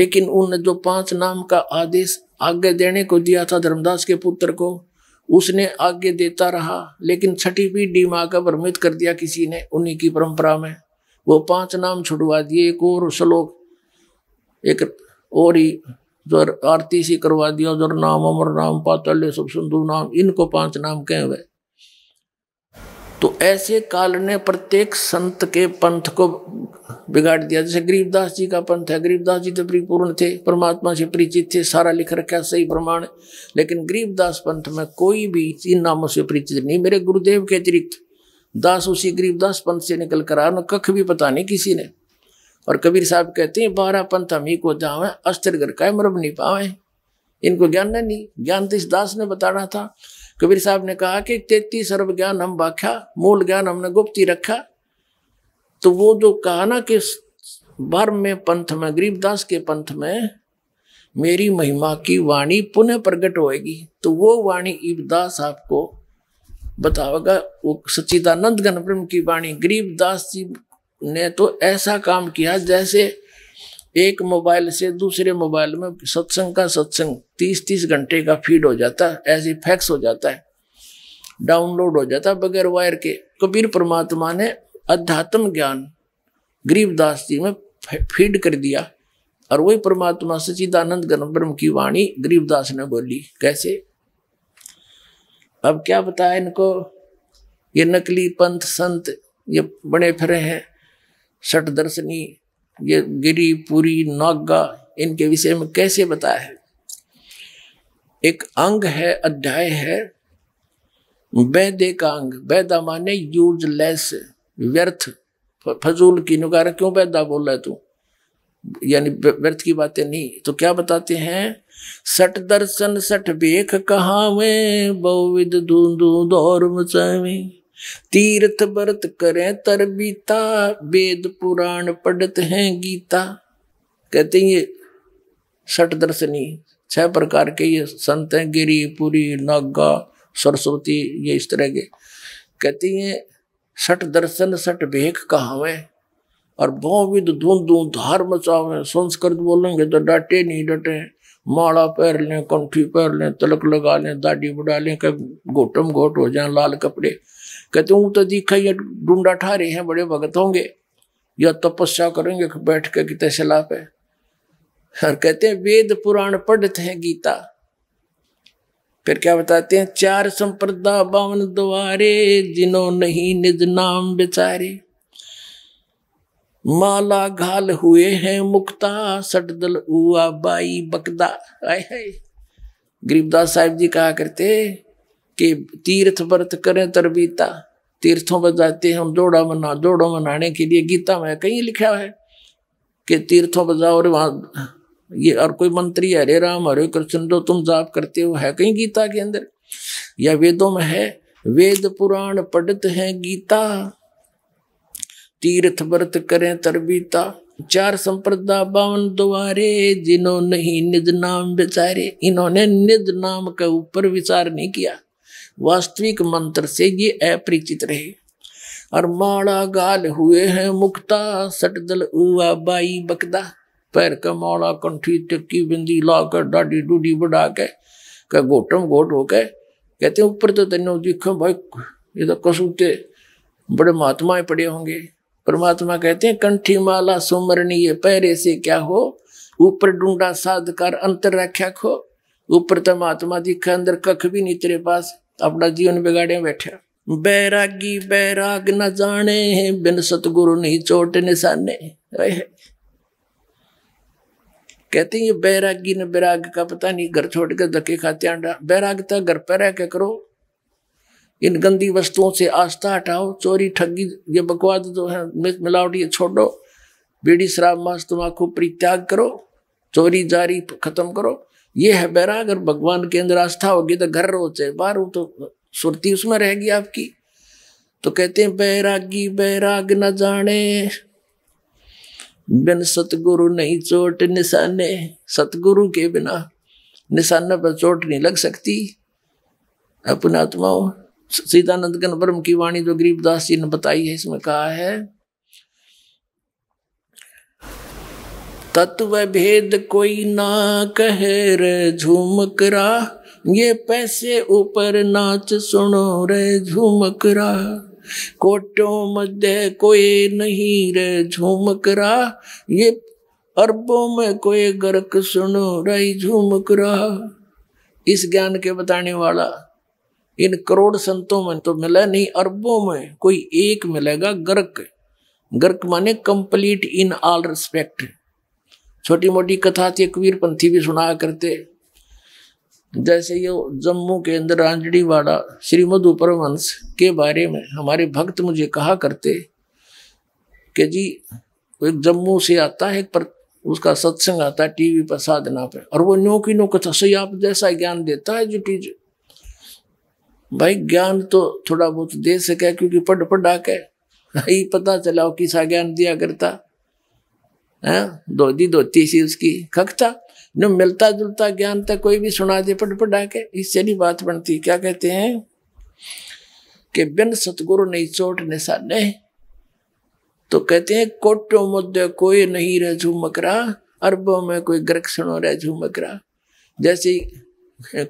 लेकिन उन जो पांच नाम का आदेश आगे देने को दिया था धर्मदास के पुत्र को उसने आगे देता रहा लेकिन छठी पीढ़ माँ का भ्रमित कर दिया किसी ने उन्हीं की परंपरा में वो पांच नाम छुड़वा दिए एक और श्लोक एक और ही जो आरती सी करवा दिया जो नाम अमर नाम पातल्य सब सिंधु नाम इनको पांच नाम कहे हुए तो ऐसे काल ने प्रत्येक संत के पंथ को बिगाड़ दिया जैसे गरीबदास जी का पंथ है गरीबदास जी तो परिपूर्ण थे परमात्मा से परिचित थे सारा लिख रखा सही प्रमाण लेकिन गरीबदास पंथ में कोई भी इन नामों से परिचित नहीं मेरे गुरुदेव के अतिरिक्त दास उसी गरीबदास पंथ से निकल कर आया कख भी पता नहीं किसी ने और कबीर साहब कहते हैं बारह पंथ हम ही को अस्थिर अस्त्र का मरब नहीं पावे इनको ज्ञान नहीं ज्ञान तो इस दास ने बताना था कबीर साहब ने कहा कि तेती सर्व ज्ञान हम बाख्या मूल ज्ञान हमने गुप्त रखा तो वो जो कहा ना कि बर में पंथ में गरीबदास के पंथ में मेरी महिमा की वाणी पुनः प्रकट होएगी तो वो वाणी ईबदास आपको बतावेगा वो सच्चिदानंद गणप्रम की वाणी गरीबदास जी ने तो ऐसा काम किया जैसे एक मोबाइल से दूसरे मोबाइल में सत्संग का सत्संग तीस तीस घंटे का फीड हो जाता है ऐसे फैक्स हो जाता है डाउनलोड हो जाता है बगैर वायर के कबीर परमात्मा ने अध्यात्म ज्ञान गरीबदास जी में फीड कर दिया और वही परमात्मा सचिदानंद ब्रह्म की वाणी गरीबदास ने बोली कैसे अब क्या बताया इनको ये नकली पंथ संत ये बने फिर हैं सट दर्शनी ये गिरी पुरी नागा इनके विषय में कैसे बताया है एक अंग है अध्याय है वैदे का अंग वैदा माने यूजलेस व्यर्थ फजूल की नुकारा क्यों पैदा बोल रहा है तू यानी व्यर्थ की बातें नहीं तो क्या बताते हैं सट दर्शन सट बेख कहावे बहुविध धूंधू दौर मचावे तीर्थ व्रत करें तरबीता वेद पुराण पढ़त हैं गीता कहते हैं ये सट दर्शनी छह प्रकार के ये संत हैं गिरी पुरी नागा सरस्वती ये इस तरह के कहती हैं सट दर्शन सट भेख कहावे और बहुविध धूं धूं धार मचावे संस्कृत बोलेंगे तो डटे नहीं डटे माड़ा पैर लें कंठी पैर लें तलक लगा लें दाढ़ी बढ़ा लें कहीं घोटम घोट हो जाए लाल कपड़े कहते हूँ तो दिखा ये डूडा ठारे हैं बड़े भगत होंगे या तपस्या करेंगे बैठ के कितने सलाह पे और कहते हैं वेद पुराण पढ़ते हैं गीता फिर क्या बताते हैं चार संप्रदा बावन द्वारे जिनो नहीं निज नाम बेचारे माला घाल हुए हैं मुक्ता सटदल हुआ बाई बकदा आय है गरीबदास साहिब जी कहा करते कि तीर्थ व्रत करें तरबीता तीर्थों पर जाते हैं हम जोड़ा मना जोड़ो मनाने के लिए गीता में कहीं लिखा है कि तीर्थों पर जाओ और वहां ये और कोई मंत्री हरे राम हरे कृष्ण तो तुम जाप करते हो है कहीं गीता के अंदर या वेदों में है वेद पुराण पढ़त है गीता तीर्थ व्रत करें तरबीता चार संप्रदा बावन द्वारे जिन्हों नहीं निज नाम बेचारे इन्होंने निज नाम के ऊपर विचार नहीं किया वास्तविक मंत्र से ये अपरिचित रहे और माड़ा गाल हुए हैं मुक्ता सटदल उवा बाई बकदा पैर के माला कंठी टक्की बिंदी ला कर डाडी डूडी बढ़ा के कह घोटम घोट हो के कहते ऊपर तो तेन दिखो भाई ये तो कसूते बड़े महात्माएं पड़े होंगे परमात्मा कहते हैं कंठी माला सुमरणीय पैरे से क्या हो ऊपर डूडा साध कर अंतर रख्या खो ऊपर तो महात्मा दिखा अंदर कख भी नहीं तेरे पास अपना जीवन बिगाड़े बैठे बैरागी बैराग न जाने बिन सतगुरु नहीं चोट निशाने कहते हैं ये बैरागी ने बैराग का पता नहीं घर छोड़ के धके खाते बैरागता घर पर रह के करो इन गंदी वस्तुओं से आस्था हटाओ चोरी ठगी ये बकवाद जो तो है मिलावट ये छोड़ो बीड़ी शराब मास तुम्हाकू परित्याग करो चोरी जारी खत्म करो ये है बैरा अगर भगवान के अंदर आस्था होगी तो घर रोचे बार बाहर हो तो सुरती उसमें रहेगी आपकी तो कहते हैं बैरागी बैराग न जाने बिन सतगुरु नहीं चोट निशाने सतगुरु के बिना निशाना पर चोट नहीं लग सकती अपना आत्मा सीतानंद गण ब्रह्म की वाणी जो गरीबदास जी ने बताई है इसमें कहा है तत्व भेद कोई ना कहे रे झुमकरा ये पैसे ऊपर नाच सुनो रे झुमकरा कोटों मध्य कोई नहीं रे करा ये अरबों में कोई गर्क सुनो रही करा इस ज्ञान के बताने वाला इन करोड़ संतों में तो मिला नहीं अरबों में कोई एक मिलेगा गर्क गर्क माने कंप्लीट इन ऑल रिस्पेक्ट छोटी मोटी कथा थी कबीरपंथी भी सुनाया करते जैसे ये जम्मू के अंदर वाड़ा श्री मधु परमहंस के बारे में हमारे भक्त मुझे कहा करते कि जी एक जम्मू से आता है पर उसका सत्संग आता है टीवी पर साधना पे और वो नो की नो कथा सही आप जैसा ज्ञान देता है जो टीज भाई ज्ञान तो थोड़ा बहुत दे सके क्योंकि पढ़ पढ़ा के ही पता चला किसा ज्ञान दिया करता है हाँ, धोती धोती सी उसकी खखता न मिलता जुलता ज्ञान तो कोई भी सुना दे पट पढ़ा के इससे नहीं बात बनती क्या कहते हैं कि बिन सतगुरु नहीं चोट निशाने तो कहते हैं कोटो मुद्दे कोई नहीं रह मकरा अरबों में कोई ग्रक सुनो रह मकरा जैसे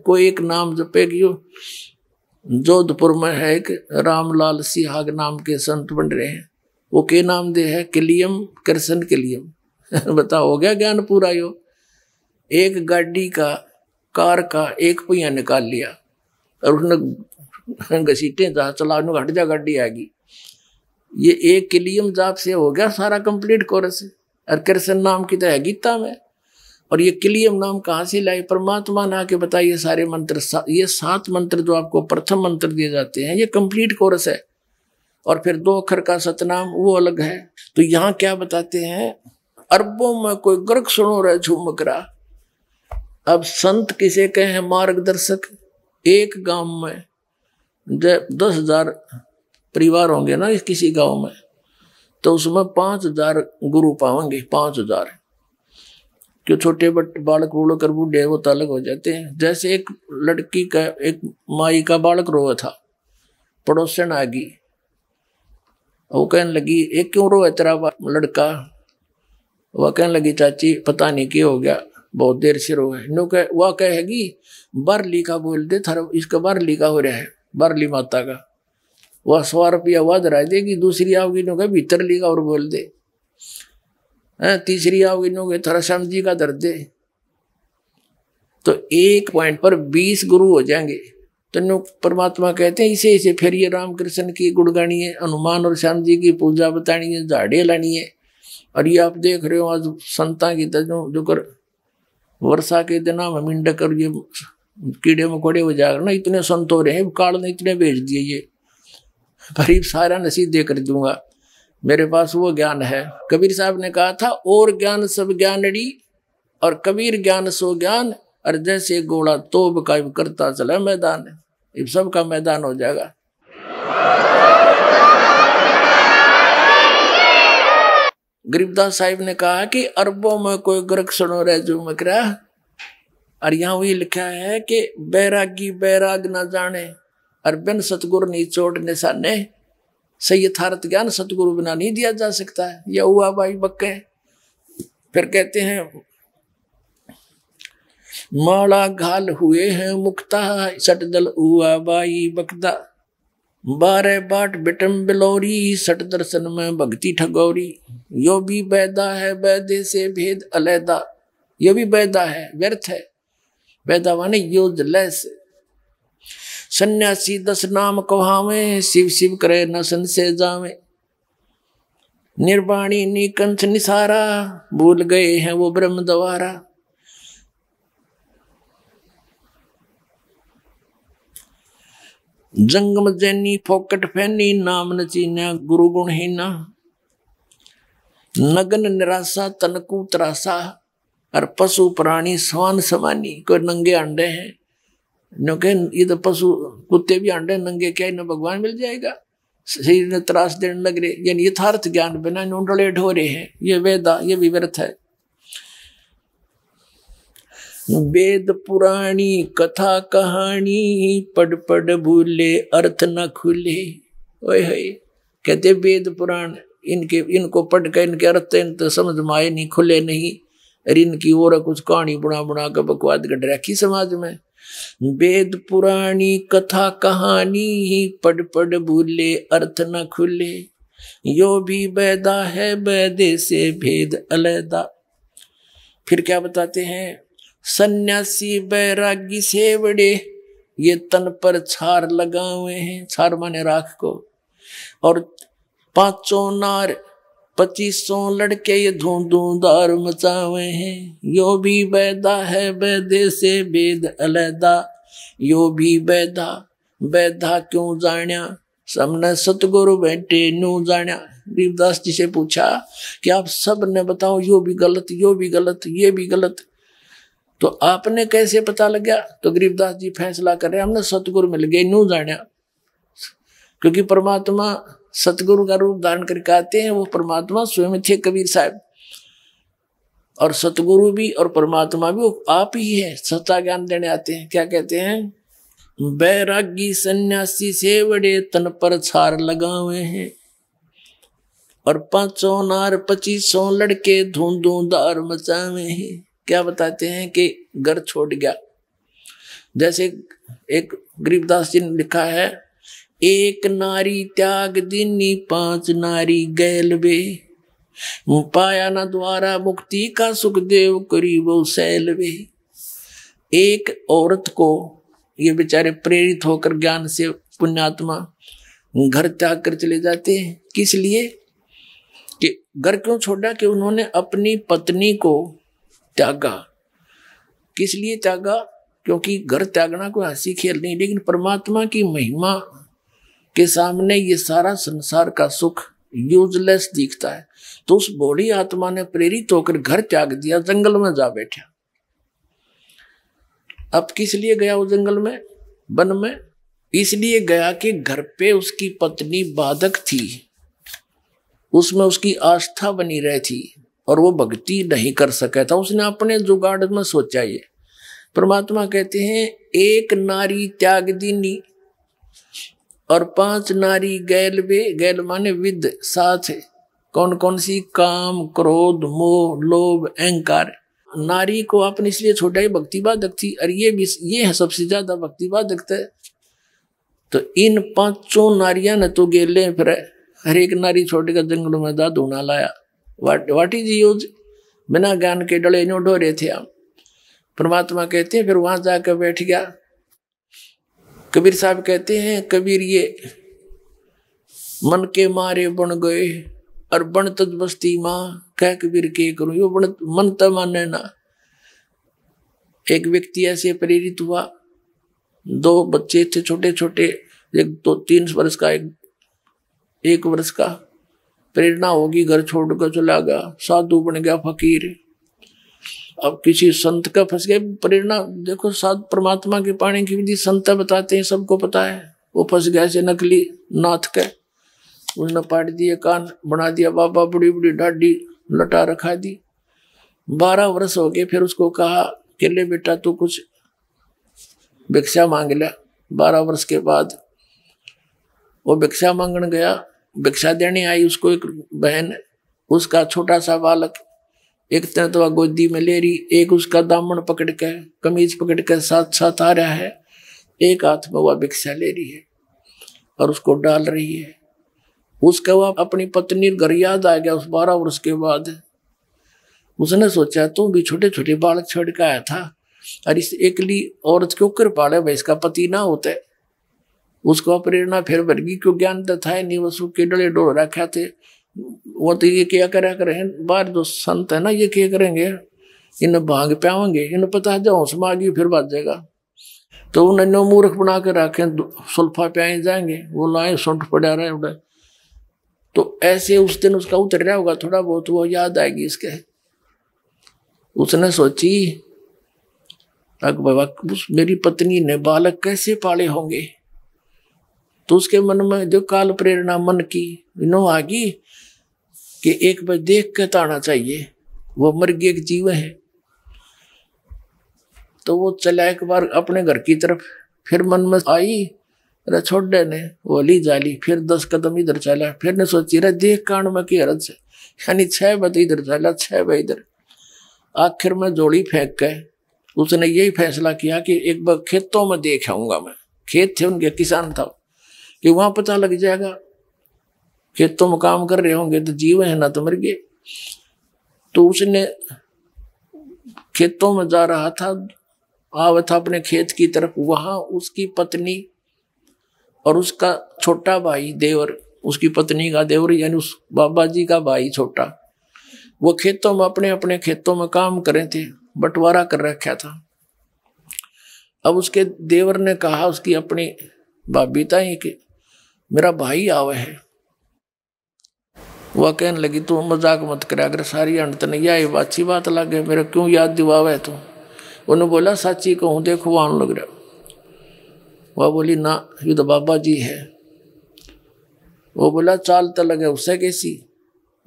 कोई एक नाम जपेगी जोधपुर में है एक रामलाल सिहाग नाम के संत बन रहे हैं वो के नाम दे है किलियम कृष्ण किलियम बताओ हो गया ज्ञान पूरा यो एक गाड़ी का कार का एक पहिया निकाल लिया और उसने घसीटे था चला उन्होंने हट जा गाड़ी आएगी ये एक किलियम जाप से हो गया सारा कंप्लीट कोरस और कृष्ण नाम की तो है गीता में और ये किलियम नाम कहाँ से लाए परमात्मा ने आके बताइए सारे मंत्र सा, ये सात मंत्र जो आपको प्रथम मंत्र दिए जाते हैं ये कंप्लीट कोरस है और फिर दो अखर का सतनाम वो अलग है तो यहाँ क्या बताते हैं अरबों में कोई गर्ग सुनो रहे झूमक अब संत किसे कहे मार्गदर्शक एक गांव में दस हजार परिवार होंगे ना किसी गांव में तो उसमें पांच हजार गुरु पाओगे पांच हजार जो छोटे बट बालक बूढ़ कर बूढ़े वो तो अलग हो जाते हैं जैसे एक लड़की का एक माई का बालक रोया था पड़ोसन आ गई वो कहने लगी एक क्यों रोया तेरा लड़का वह कहने लगी चाची पता नहीं क्या हो गया बहुत देर से रोगा नो कह वह कहेगी बरली का बोल दे थर इसका बरली का हो रहा है बरली माता का वह सौ रुपया वह दरा देगी दूसरी आओगी नो कह भीतरली का और बोल दे है तीसरी आओगी नो कह थोड़ा जी का दर्द दे तो एक पॉइंट पर बीस गुरु हो जाएंगे तो नो परमात्मा कहते हैं इसे इसे फिर ये रामकृष्ण की गुड़गानी है हनुमान और श्याम जी की पूजा बतानी है झाड़े लानी है और ये आप देख रहे हो आज संता की जो जो कर वर्षा के दिना में मिंडक और ये कीड़े मकोड़े हो जाकर ना इतने संतोरे हैं काल ने इतने भेज दिए ये गरीब सारा नसीब दे कर दूंगा मेरे पास वो ज्ञान है कबीर साहब ने कहा था और ज्ञान सब ज्ञानड़ी और कबीर ज्ञान सो ज्ञान और जैसे घोड़ा तोब का करता चला मैदान सब का मैदान हो जाएगा गरीबदास साहिब ने कहा कि अरबों में कोई ग्रक सुनो रैजू मकरा और यहां वही लिखा है कि बैरागी बैराग ना जाने और बिन सतगुरु निचोड़ निशाने सही यथार्थ ज्ञान सतगुरु बिना नहीं दिया जा सकता है यह हुआ भाई बक्के फिर कहते हैं माला घाल हुए हैं मुक्ता सटदल हुआ बाई बकदा बारह बाट बिटम बिलोरी सट दर्शन में भक्ति ठगौरी यो भी बैदा है बैदे से भेद अलैदा यो भी बैदा है व्यर्थ है बैदा माने लैस सन्यासी दस नाम कहावे शिव शिव करे न सन से जावे निर्वाणी निकंस निसारा भूल गए हैं वो ब्रह्म द्वारा जंगम जैनी फोकट फैनी नाम नचीना गुरु गुणहीना नगन निराशा तनकू त्रासा और पशु प्राणी समान समानी कोई नंगे अंडे हैं क्योंकि ये तो पशु कुत्ते भी अंडे नंगे क्या इन्हें भगवान मिल जाएगा शरीर ने त्रास देने लग रहे यानी यथार्थ ज्ञान बिना नोडलेट हो रहे हैं ये वेदा ये भी है वेद पुराणी कथा कहानी पढ़ पढ़ भूले अर्थ न खुले ओए हे कहते वेद पुराण इनके इनको पढ़ कर इनके अर्थ इन तो समझ में आए नहीं खुले नहीं अरे इनकी और कुछ कहानी बुना बुना कर बकवाद गढ़ रखी समाज में वेद पुराणी कथा कहानी ही पढ़ पढ़ भूले अर्थ न खुले यो भी बैदा है बैदे से भेद अलहदा फिर क्या बताते हैं सन्यासी बैरागी सेवड़े ये तन पर छार लगा हुए हैं छार माने राख को और पांचों नार पच्चीसों लड़के ये दार मचा हुए हैं यो भी बैदा है बैदे से बेद अलैदा यो भी बैदा बैदा क्यों जाण्या सबने सतगुरु बैठे नू जाण्या देवदास जी से पूछा कि आप सब ने बताओ यो भी गलत यो भी गलत ये भी गलत तो आपने कैसे पता लग गया तो गरीबदास जी फैसला कर रहे हमने सतगुरु मिल गए नू जाने क्योंकि परमात्मा सतगुरु का रूप धारण करके आते हैं वो परमात्मा स्वयं थे कबीर साहब और सतगुरु भी और परमात्मा भी वो आप ही है सत्ता ज्ञान देने आते हैं क्या कहते हैं बैरागी सन्यासी से बड़े तन पर छार लगा हुए हैं और पांचों नार पच्चीसों लड़के धूं धूं दार मचावे हैं क्या बताते हैं कि घर छोड़ गया जैसे एक गरीबदास जी ने लिखा है एक नारी त्याग दिनी पांच नारी गैल बे पाया ना द्वारा मुक्ति का सुखदेव करीब सैल वे एक औरत को ये बेचारे प्रेरित होकर ज्ञान से पुण्यात्मा घर त्याग कर चले जाते हैं किस लिए कि घर क्यों छोड़ा कि उन्होंने अपनी पत्नी को त्यागा किस लिए त्यागा क्योंकि घर त्यागना कोई हंसी खेल नहीं लेकिन परमात्मा की महिमा के सामने ये सारा संसार का सुख यूजलेस दिखता है तो उस बोढ़ी आत्मा ने प्रेरित होकर घर त्याग दिया जंगल में जा बैठा अब किस लिए गया वो जंगल में वन में इसलिए गया कि घर पे उसकी पत्नी बाधक थी उसमें उसकी आस्था बनी रहती थी और वो भक्ति नहीं कर सका था उसने अपने जुगाड़ में सोचा ये परमात्मा कहते हैं एक नारी त्याग दीनी और पांच नारी गैल वे गैल माने विद साथ कौन कौन सी काम क्रोध मोह लोभ अहंकार नारी को आपने इसलिए छोटा ही भक्ति बाधक थी और ये भी ये है सबसे ज्यादा भक्ति बाधक है तो।, तो इन पांचों नारियां ने तो गेले फिर हर एक नारी छोटे का जंगलों में दाद ना लाया वाट वाट इज यूज बिना ज्ञान के डले डो रहे थे हम परमात्मा कहते हैं फिर वहां जाकर बैठ गया कबीर साहब कहते हैं कबीर ये मन के मारे बन गए और बन तद बस्ती माँ कह कबीर के करू यो बन मन माने ना एक व्यक्ति ऐसे प्रेरित हुआ दो बच्चे थे छोटे छोटे एक दो तीन वर्ष का एक एक वर्ष का प्रेरणा होगी घर छोड़कर चला गया साधु बन गया फकीर अब किसी संत का फंस गया प्रेरणा देखो साध परमात्मा के पाने की विधि संत बताते हैं सबको पता है वो फंस गया से नकली नाथ के उसने पाट दिए कान बना दिया बाबा बड़ी बड़ी डाडी लटा रखा दी बारह वर्ष हो गए फिर उसको कहा के ले बेटा तू कुछ भिक्षा मांग लिया बारह वर्ष के बाद वो भिक्षा मांगने गया भिक्षा देने आई उसको एक बहन उसका छोटा सा बालक एक ततवा गोदी में ले रही एक उसका दामन पकड़ के कमीज पकड़ के साथ साथ आ रहा है एक हाथ में वह भिक्षा ले रही है और उसको डाल रही है उसका वह अपनी पत्नी घर याद आ गया उस बारह वर्ष के बाद उसने सोचा तू भी छोटे छोटे बालक छोड़ के आया था और इस एकली औरत क्यों पा रहे भाई इसका पति ना होता है उसको प्रेरणा फिर वर्गी को ज्ञान तो था नहीं बस के डले डोल रखा थे वो तो ये क्या करा करें बाहर जो संत है ना ये क्या करेंगे इन भांग पाओगे इन पता है जाओ समागी फिर बच जाएगा तो उन्हें मूर्ख बना के रखे सुल्फा प्याए जाएंगे वो लाए सुठ पड़ा रहे उड़े तो ऐसे उस दिन उसका उतर रहा होगा थोड़ा बहुत वो याद आएगी इसके उसने सोची मेरी पत्नी ने बालक कैसे पाले होंगे तो उसके मन में जो काल प्रेरणा मन की नो आ गई कि एक बार देख के ताना चाहिए वो मृग एक जीव है तो वो चला एक बार अपने घर की तरफ फिर मन में आई रे छोड़े ने वो ली जाली फिर दस कदम इधर चला फिर ने सोची रे देख कांड में की हरज यानी छह बत इधर चला छह बे इधर आखिर में जोड़ी फेंक के उसने यही फैसला किया कि एक बार खेतों में देख आऊंगा मैं खेत थे उनके किसान था कि वहां पता लग जाएगा कि तुम काम कर रहे होंगे तो जीव है ना तो मर गए तो उसने खेतों में जा रहा था आव था अपने खेत की तरफ वहां उसकी पत्नी और उसका छोटा भाई देवर उसकी पत्नी का देवर यानी उस बाबा जी का भाई छोटा वो खेतों में अपने अपने खेतों में काम करे थे बंटवारा कर रखा था अब उसके देवर ने कहा उसकी अपनी भाभी ताई के मेरा भाई आवे है वह कहने लगी तू मजाक मत करे अगर सारी अंत नहीं आए अच्छी बात लगे मेरा क्यों याद दिवावे तू उन्हें बोला साची कहूँ देखो आन लग रहा वह बोली ना ये तो बाबा जी है वो बोला चाल तो लगे उससे कैसी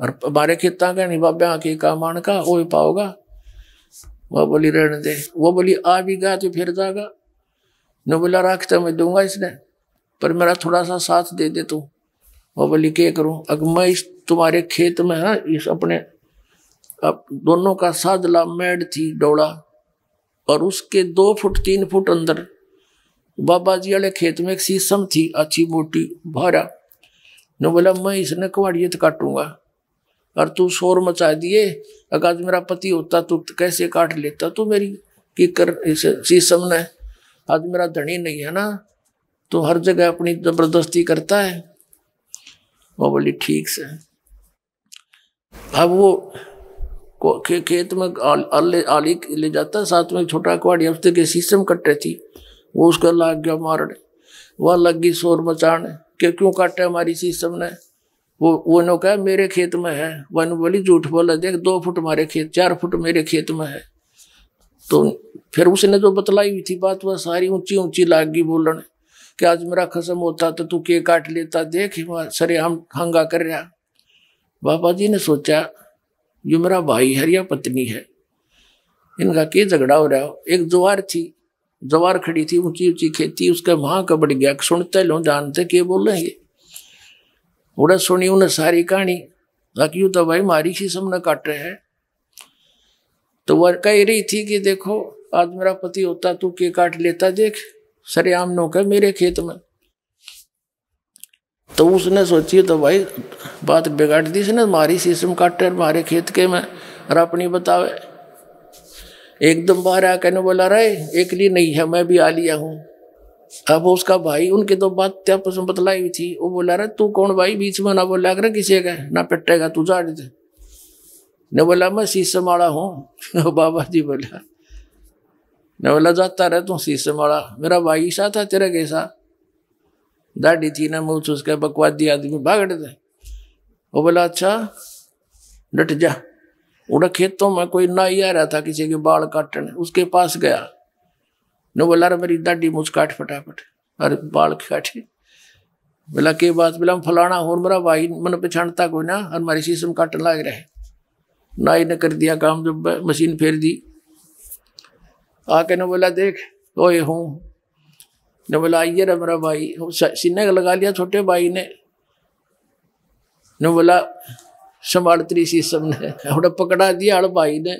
और हमारे खेत का नहीं बाबा के काम आन का वो पाओगा वह बोली रहने दे वो बोली आ भी गया तो फिर जागा न बोला तो मैं दूंगा इसने पर मेरा थोड़ा सा साथ दे दे तू तो। वो बोली क्या करूं अगर मैं इस तुम्हारे खेत में है हाँ, इस अपने अब दोनों का साधला मैड थी डोड़ा और उसके दो फुट तीन फुट अंदर बाबा जी वाले खेत में एक शीशम थी अच्छी मोटी भारा ने बोला मैं इसने कवाड़ियत काटूंगा और तू शोर मचा दिए अगर आज मेरा पति होता तो तू कैसे काट लेता तू मेरी की कर इस शीशम ने आज मेरा धनी नहीं है ना तो हर जगह अपनी जबरदस्ती करता है वो बोली ठीक से अब वो खे, खेत में आल, आले आली ले जाता है साथ में छोटा कुआड़ी हफ्ते के शीशम कट्टे थी वो उसका लाग गया मारने वह लग गई शोर मचाने के क्यों काटे हमारी शीशम ने वो वो कहा मेरे खेत में है वन बोली झूठ बोला देख दो फुट हमारे खेत चार फुट मेरे खेत में है तो फिर उसने जो बतलाई हुई थी बात वह सारी ऊंची ऊंची लाग गई बोलने कि आज मेरा खसम होता तो तू के काट लेता देख सरे हम हंगा कर रहा बाबा जी ने सोचा जो मेरा भाई है या पत्नी है इनका के झगड़ा हो रहा हो एक जवार थी जवार खड़ी थी ऊंची ऊंची खेती उसका वहां का बढ़ गया सुनते लो जानते के बोल रहे ये उड़ा सुनी उन्हें सारी कहानी बाकी तो भाई मारी ही सब काट रहे हैं तो वह कह रही थी कि देखो आज मेरा पति होता तू के काट लेता देख सरेआम नौकर मेरे खेत में तो उसने सोची तो भाई बात बिगाड़ दी इसने मारी शीशम काटे मारे खेत के में और अपनी बतावे एकदम बाहर आ कहने बोला रहे एक लिए नहीं है मैं भी आ लिया हूँ अब उसका भाई उनके तो बात आपस में बतलाई हुई थी वो बोला रहा तू कौन भाई बीच में ना बोला कर किसी का ना पिटेगा तू जा ने बोला मैं शीशम वाला हूँ बाबा जी बोला बोला जाता रहे तू शीशे माड़ा मेरा भाई सा था तेरा कैसा दाढ़ी थी ना मुँह उसका बकवादी आदमी भागड़े थे वो बोला अच्छा डट जा उड़ा खेतों में कोई ही आ रहा था किसी के बाल काटने उसके पास गया न बोला अरे मेरी दाढ़ी मुझ काट फटाफट अरे बाल काटे बोला के बात बोला हम फलाना हो मेरा भाई मन पहचानता कोई ना हमारी शीशम काटने लग रहे नाई ने कर दिया काम जब मशीन फेर दी आके ने बोला देख तो ये हूँ ने बोला आइए रमरा मेरा भाई सीने का लगा लिया छोटे भाई ने ने बोला संभाल त्री सी सब ने पकड़ा दिया हड़ भाई ने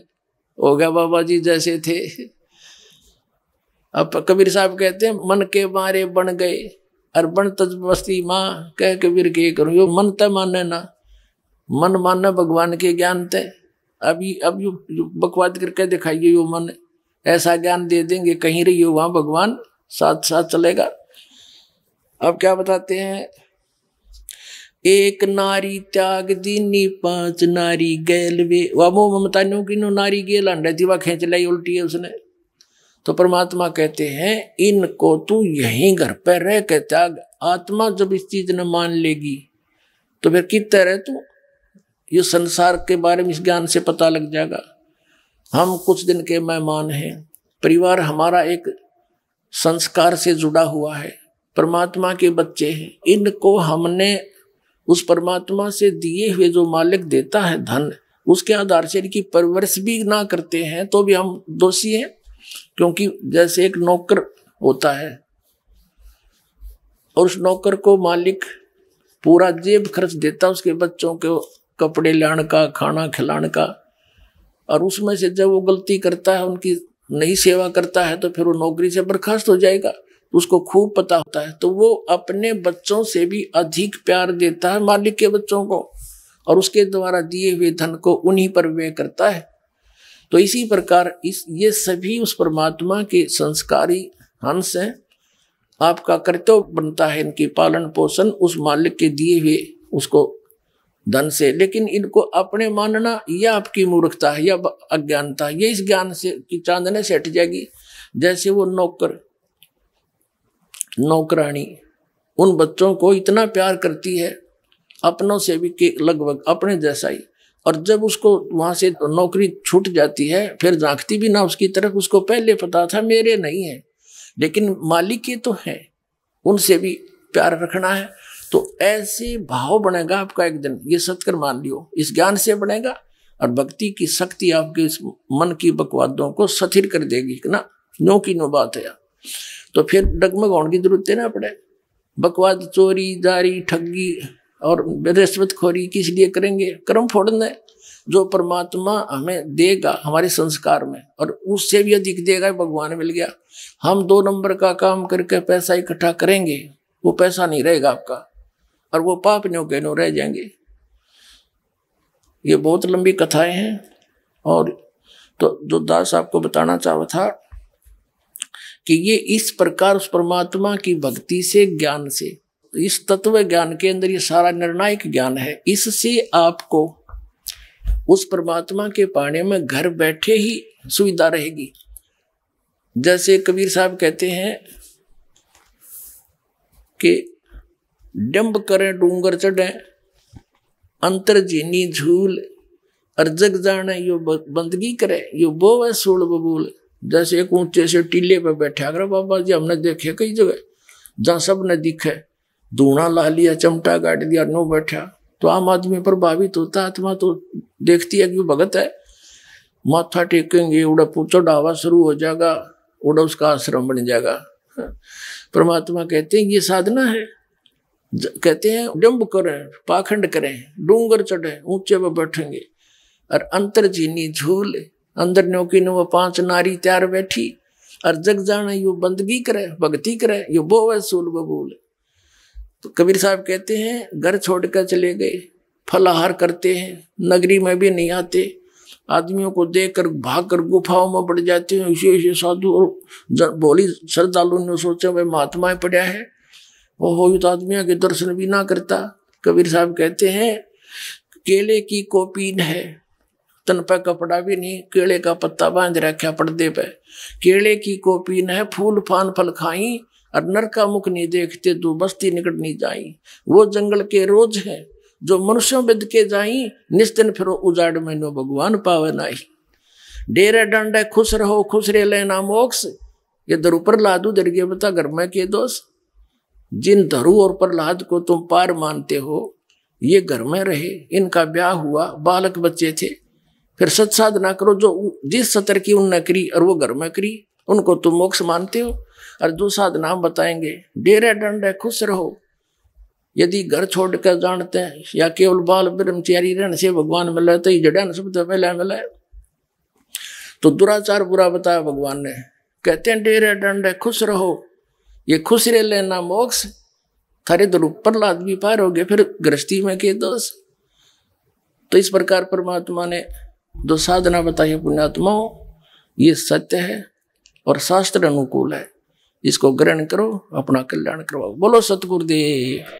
हो गया बाबा जी जैसे थे अब कबीर साहब कहते हैं मन के मारे बन गए अर बन तस्ती माँ कह कबीर के करूँ यो मन त है ना मन मानना भगवान के ज्ञान ते अभी अब यू बकवाद करके दिखाइए यो मन ऐसा ज्ञान दे देंगे कहीं रही हो वहां भगवान साथ साथ चलेगा अब क्या बताते हैं एक नारी त्याग दीनी पांच नारी गैल वे वामो ममता नो कि नारी गेल अंडे दीवा खेच लाई उल्टी है उसने तो परमात्मा कहते हैं इनको तू यहीं घर पर रह के त्याग आत्मा जब इस चीज न मान लेगी तो फिर कितना रह तू ये संसार के बारे में इस ज्ञान से पता लग जाएगा हम कुछ दिन के मेहमान हैं परिवार हमारा एक संस्कार से जुड़ा हुआ है परमात्मा के बच्चे हैं इनको हमने उस परमात्मा से दिए हुए जो मालिक देता है धन उसके आधार से इनकी परवरिश भी ना करते हैं तो भी हम दोषी हैं क्योंकि जैसे एक नौकर होता है और उस नौकर को मालिक पूरा जेब खर्च देता उसके बच्चों को कपड़े लाने का खाना खिलाने का और उसमें से जब वो गलती करता है उनकी नहीं सेवा करता है तो फिर वो नौकरी से बर्खास्त हो जाएगा तो उसको खूब पता होता है तो वो अपने बच्चों से भी अधिक प्यार देता है मालिक के बच्चों को और उसके द्वारा दिए हुए धन को उन्हीं पर व्यय करता है तो इसी प्रकार इस ये सभी उस परमात्मा के संस्कारी हंस हैं आपका कर्तव्य बनता है इनकी पालन पोषण उस मालिक के दिए हुए उसको धन से लेकिन इनको अपने मानना यह आपकी मूर्खता है या अज्ञानता ये इस ज्ञान से की चांदने से हट जाएगी जैसे वो नौकर नौकरानी उन बच्चों को इतना प्यार करती है अपनों से भी के लगभग अपने जैसा ही और जब उसको वहां से नौकरी छूट जाती है फिर झांकती भी ना उसकी तरफ उसको पहले पता था मेरे नहीं है लेकिन मालिक ये तो है उनसे भी प्यार रखना है तो ऐसे भाव बनेगा आपका एक दिन ये सत्कर मान लियो इस ज्ञान से बनेगा और भक्ति की शक्ति आपके इस मन की बकवादों को स्थिर कर देगी ना नो की नो बात है तो फिर डगमग होने की जरूरत ना पड़े बकवाद चोरी दारी ठगी और रिश्वत खोरी किस लिए करेंगे कर्म फोड़ना जो परमात्मा हमें देगा हमारे संस्कार में और उससे भी अधिक देगा भगवान मिल गया हम दो नंबर का काम करके पैसा इकट्ठा करेंगे वो पैसा नहीं रहेगा आपका और वो पाप नो के नो रह जाएंगे ये बहुत लंबी कथाएं हैं और तो जो दास आपको बताना चाहता था कि ये इस प्रकार उस परमात्मा की भक्ति से ज्ञान से इस तत्व ज्ञान के अंदर ये सारा निर्णायक ज्ञान है इससे आपको उस परमात्मा के पाने में घर बैठे ही सुविधा रहेगी जैसे कबीर साहब कहते हैं कि डंब करें डूंगर चढ़े अंतर जीनी झूल अर्जक जाने यो बंदगी करे यो बो है सोल बबूल जैसे एक ऊंचे से टीले पर बैठे अगर बाबा जी हमने देखे कई जगह जहां सब ने दिखे धूणा ला लिया चमटा गाड़ दिया नो बैठा तो आम आदमी प्रभावित होता आत्मा तो देखती है कि भगत है माथा टेकेंगे उड़ा पूछो डावा शुरू हो जाएगा उड़ा उसका आश्रम बन जाएगा परमात्मा कहते हैं ये साधना है कहते हैं डुम्ब करें पाखंड करें डूंगर चढ़े ऊंचे पर बैठेंगे और अंतर चीनी झूल अंदर न्योकी नो पांच नारी तैयार बैठी और जग जाने यो बंदगी करे भक्ति करे यो बो है सूल बबूल तो कबीर साहब कहते हैं घर छोड़कर चले गए फलाहार करते हैं नगरी में भी नहीं आते आदमियों को देख कर भाग कर गुफाओं में पड़ जाते हैं इसे इसे साधु और बोली श्रद्धालु ने सोचा वे महात्माएं पड़ा है बहुत आदमियों के दर्शन भी ना करता कबीर साहब कहते हैं केले की कोपीन है तन पर कपड़ा भी नहीं केले का पत्ता बांध रखा पर्दे पे केले की कोपीन है फूल फान फल खाई और नर का मुख नहीं देखते दो बस्ती निकट नहीं जाई वो जंगल के रोज है जो मनुष्यों बिद के जाई निस्तिन फिर उजाड़ नो भगवान पावे नाही डेरे डंडे खुश रहो खुश रे लेना मोक्ष ये दर ऊपर लादू दर्गे बता गर्मा के दोस्त जिन धरु और प्रहलाद को तुम पार मानते हो ये घर में रहे इनका ब्याह हुआ बालक बच्चे थे फिर सत्साधना करो जो जिस सतर की उन करी और वो घर में करी उनको तुम मोक्ष मानते हो और जो साधना बताएंगे डेरे डंडे खुश रहो यदि घर छोड़ कर जानते हैं या केवल बाल ब्रह्मचारी रहने से भगवान मिले तो जड़न शब्द मिले मिले तो दुराचार बुरा बताया भगवान ने कहते हैं डेरे डंडे खुश रहो ये खुश रह लेना मोक्ष थारे दर ऊपर लाद भी पार हो गए फिर गृहस्थी में के दोष तो इस प्रकार परमात्मा ने दो साधना बताई पुण्यात्माओं ये सत्य है और शास्त्र अनुकूल है इसको ग्रहण करो अपना कल्याण करवाओ बोलो सतगुरुदेव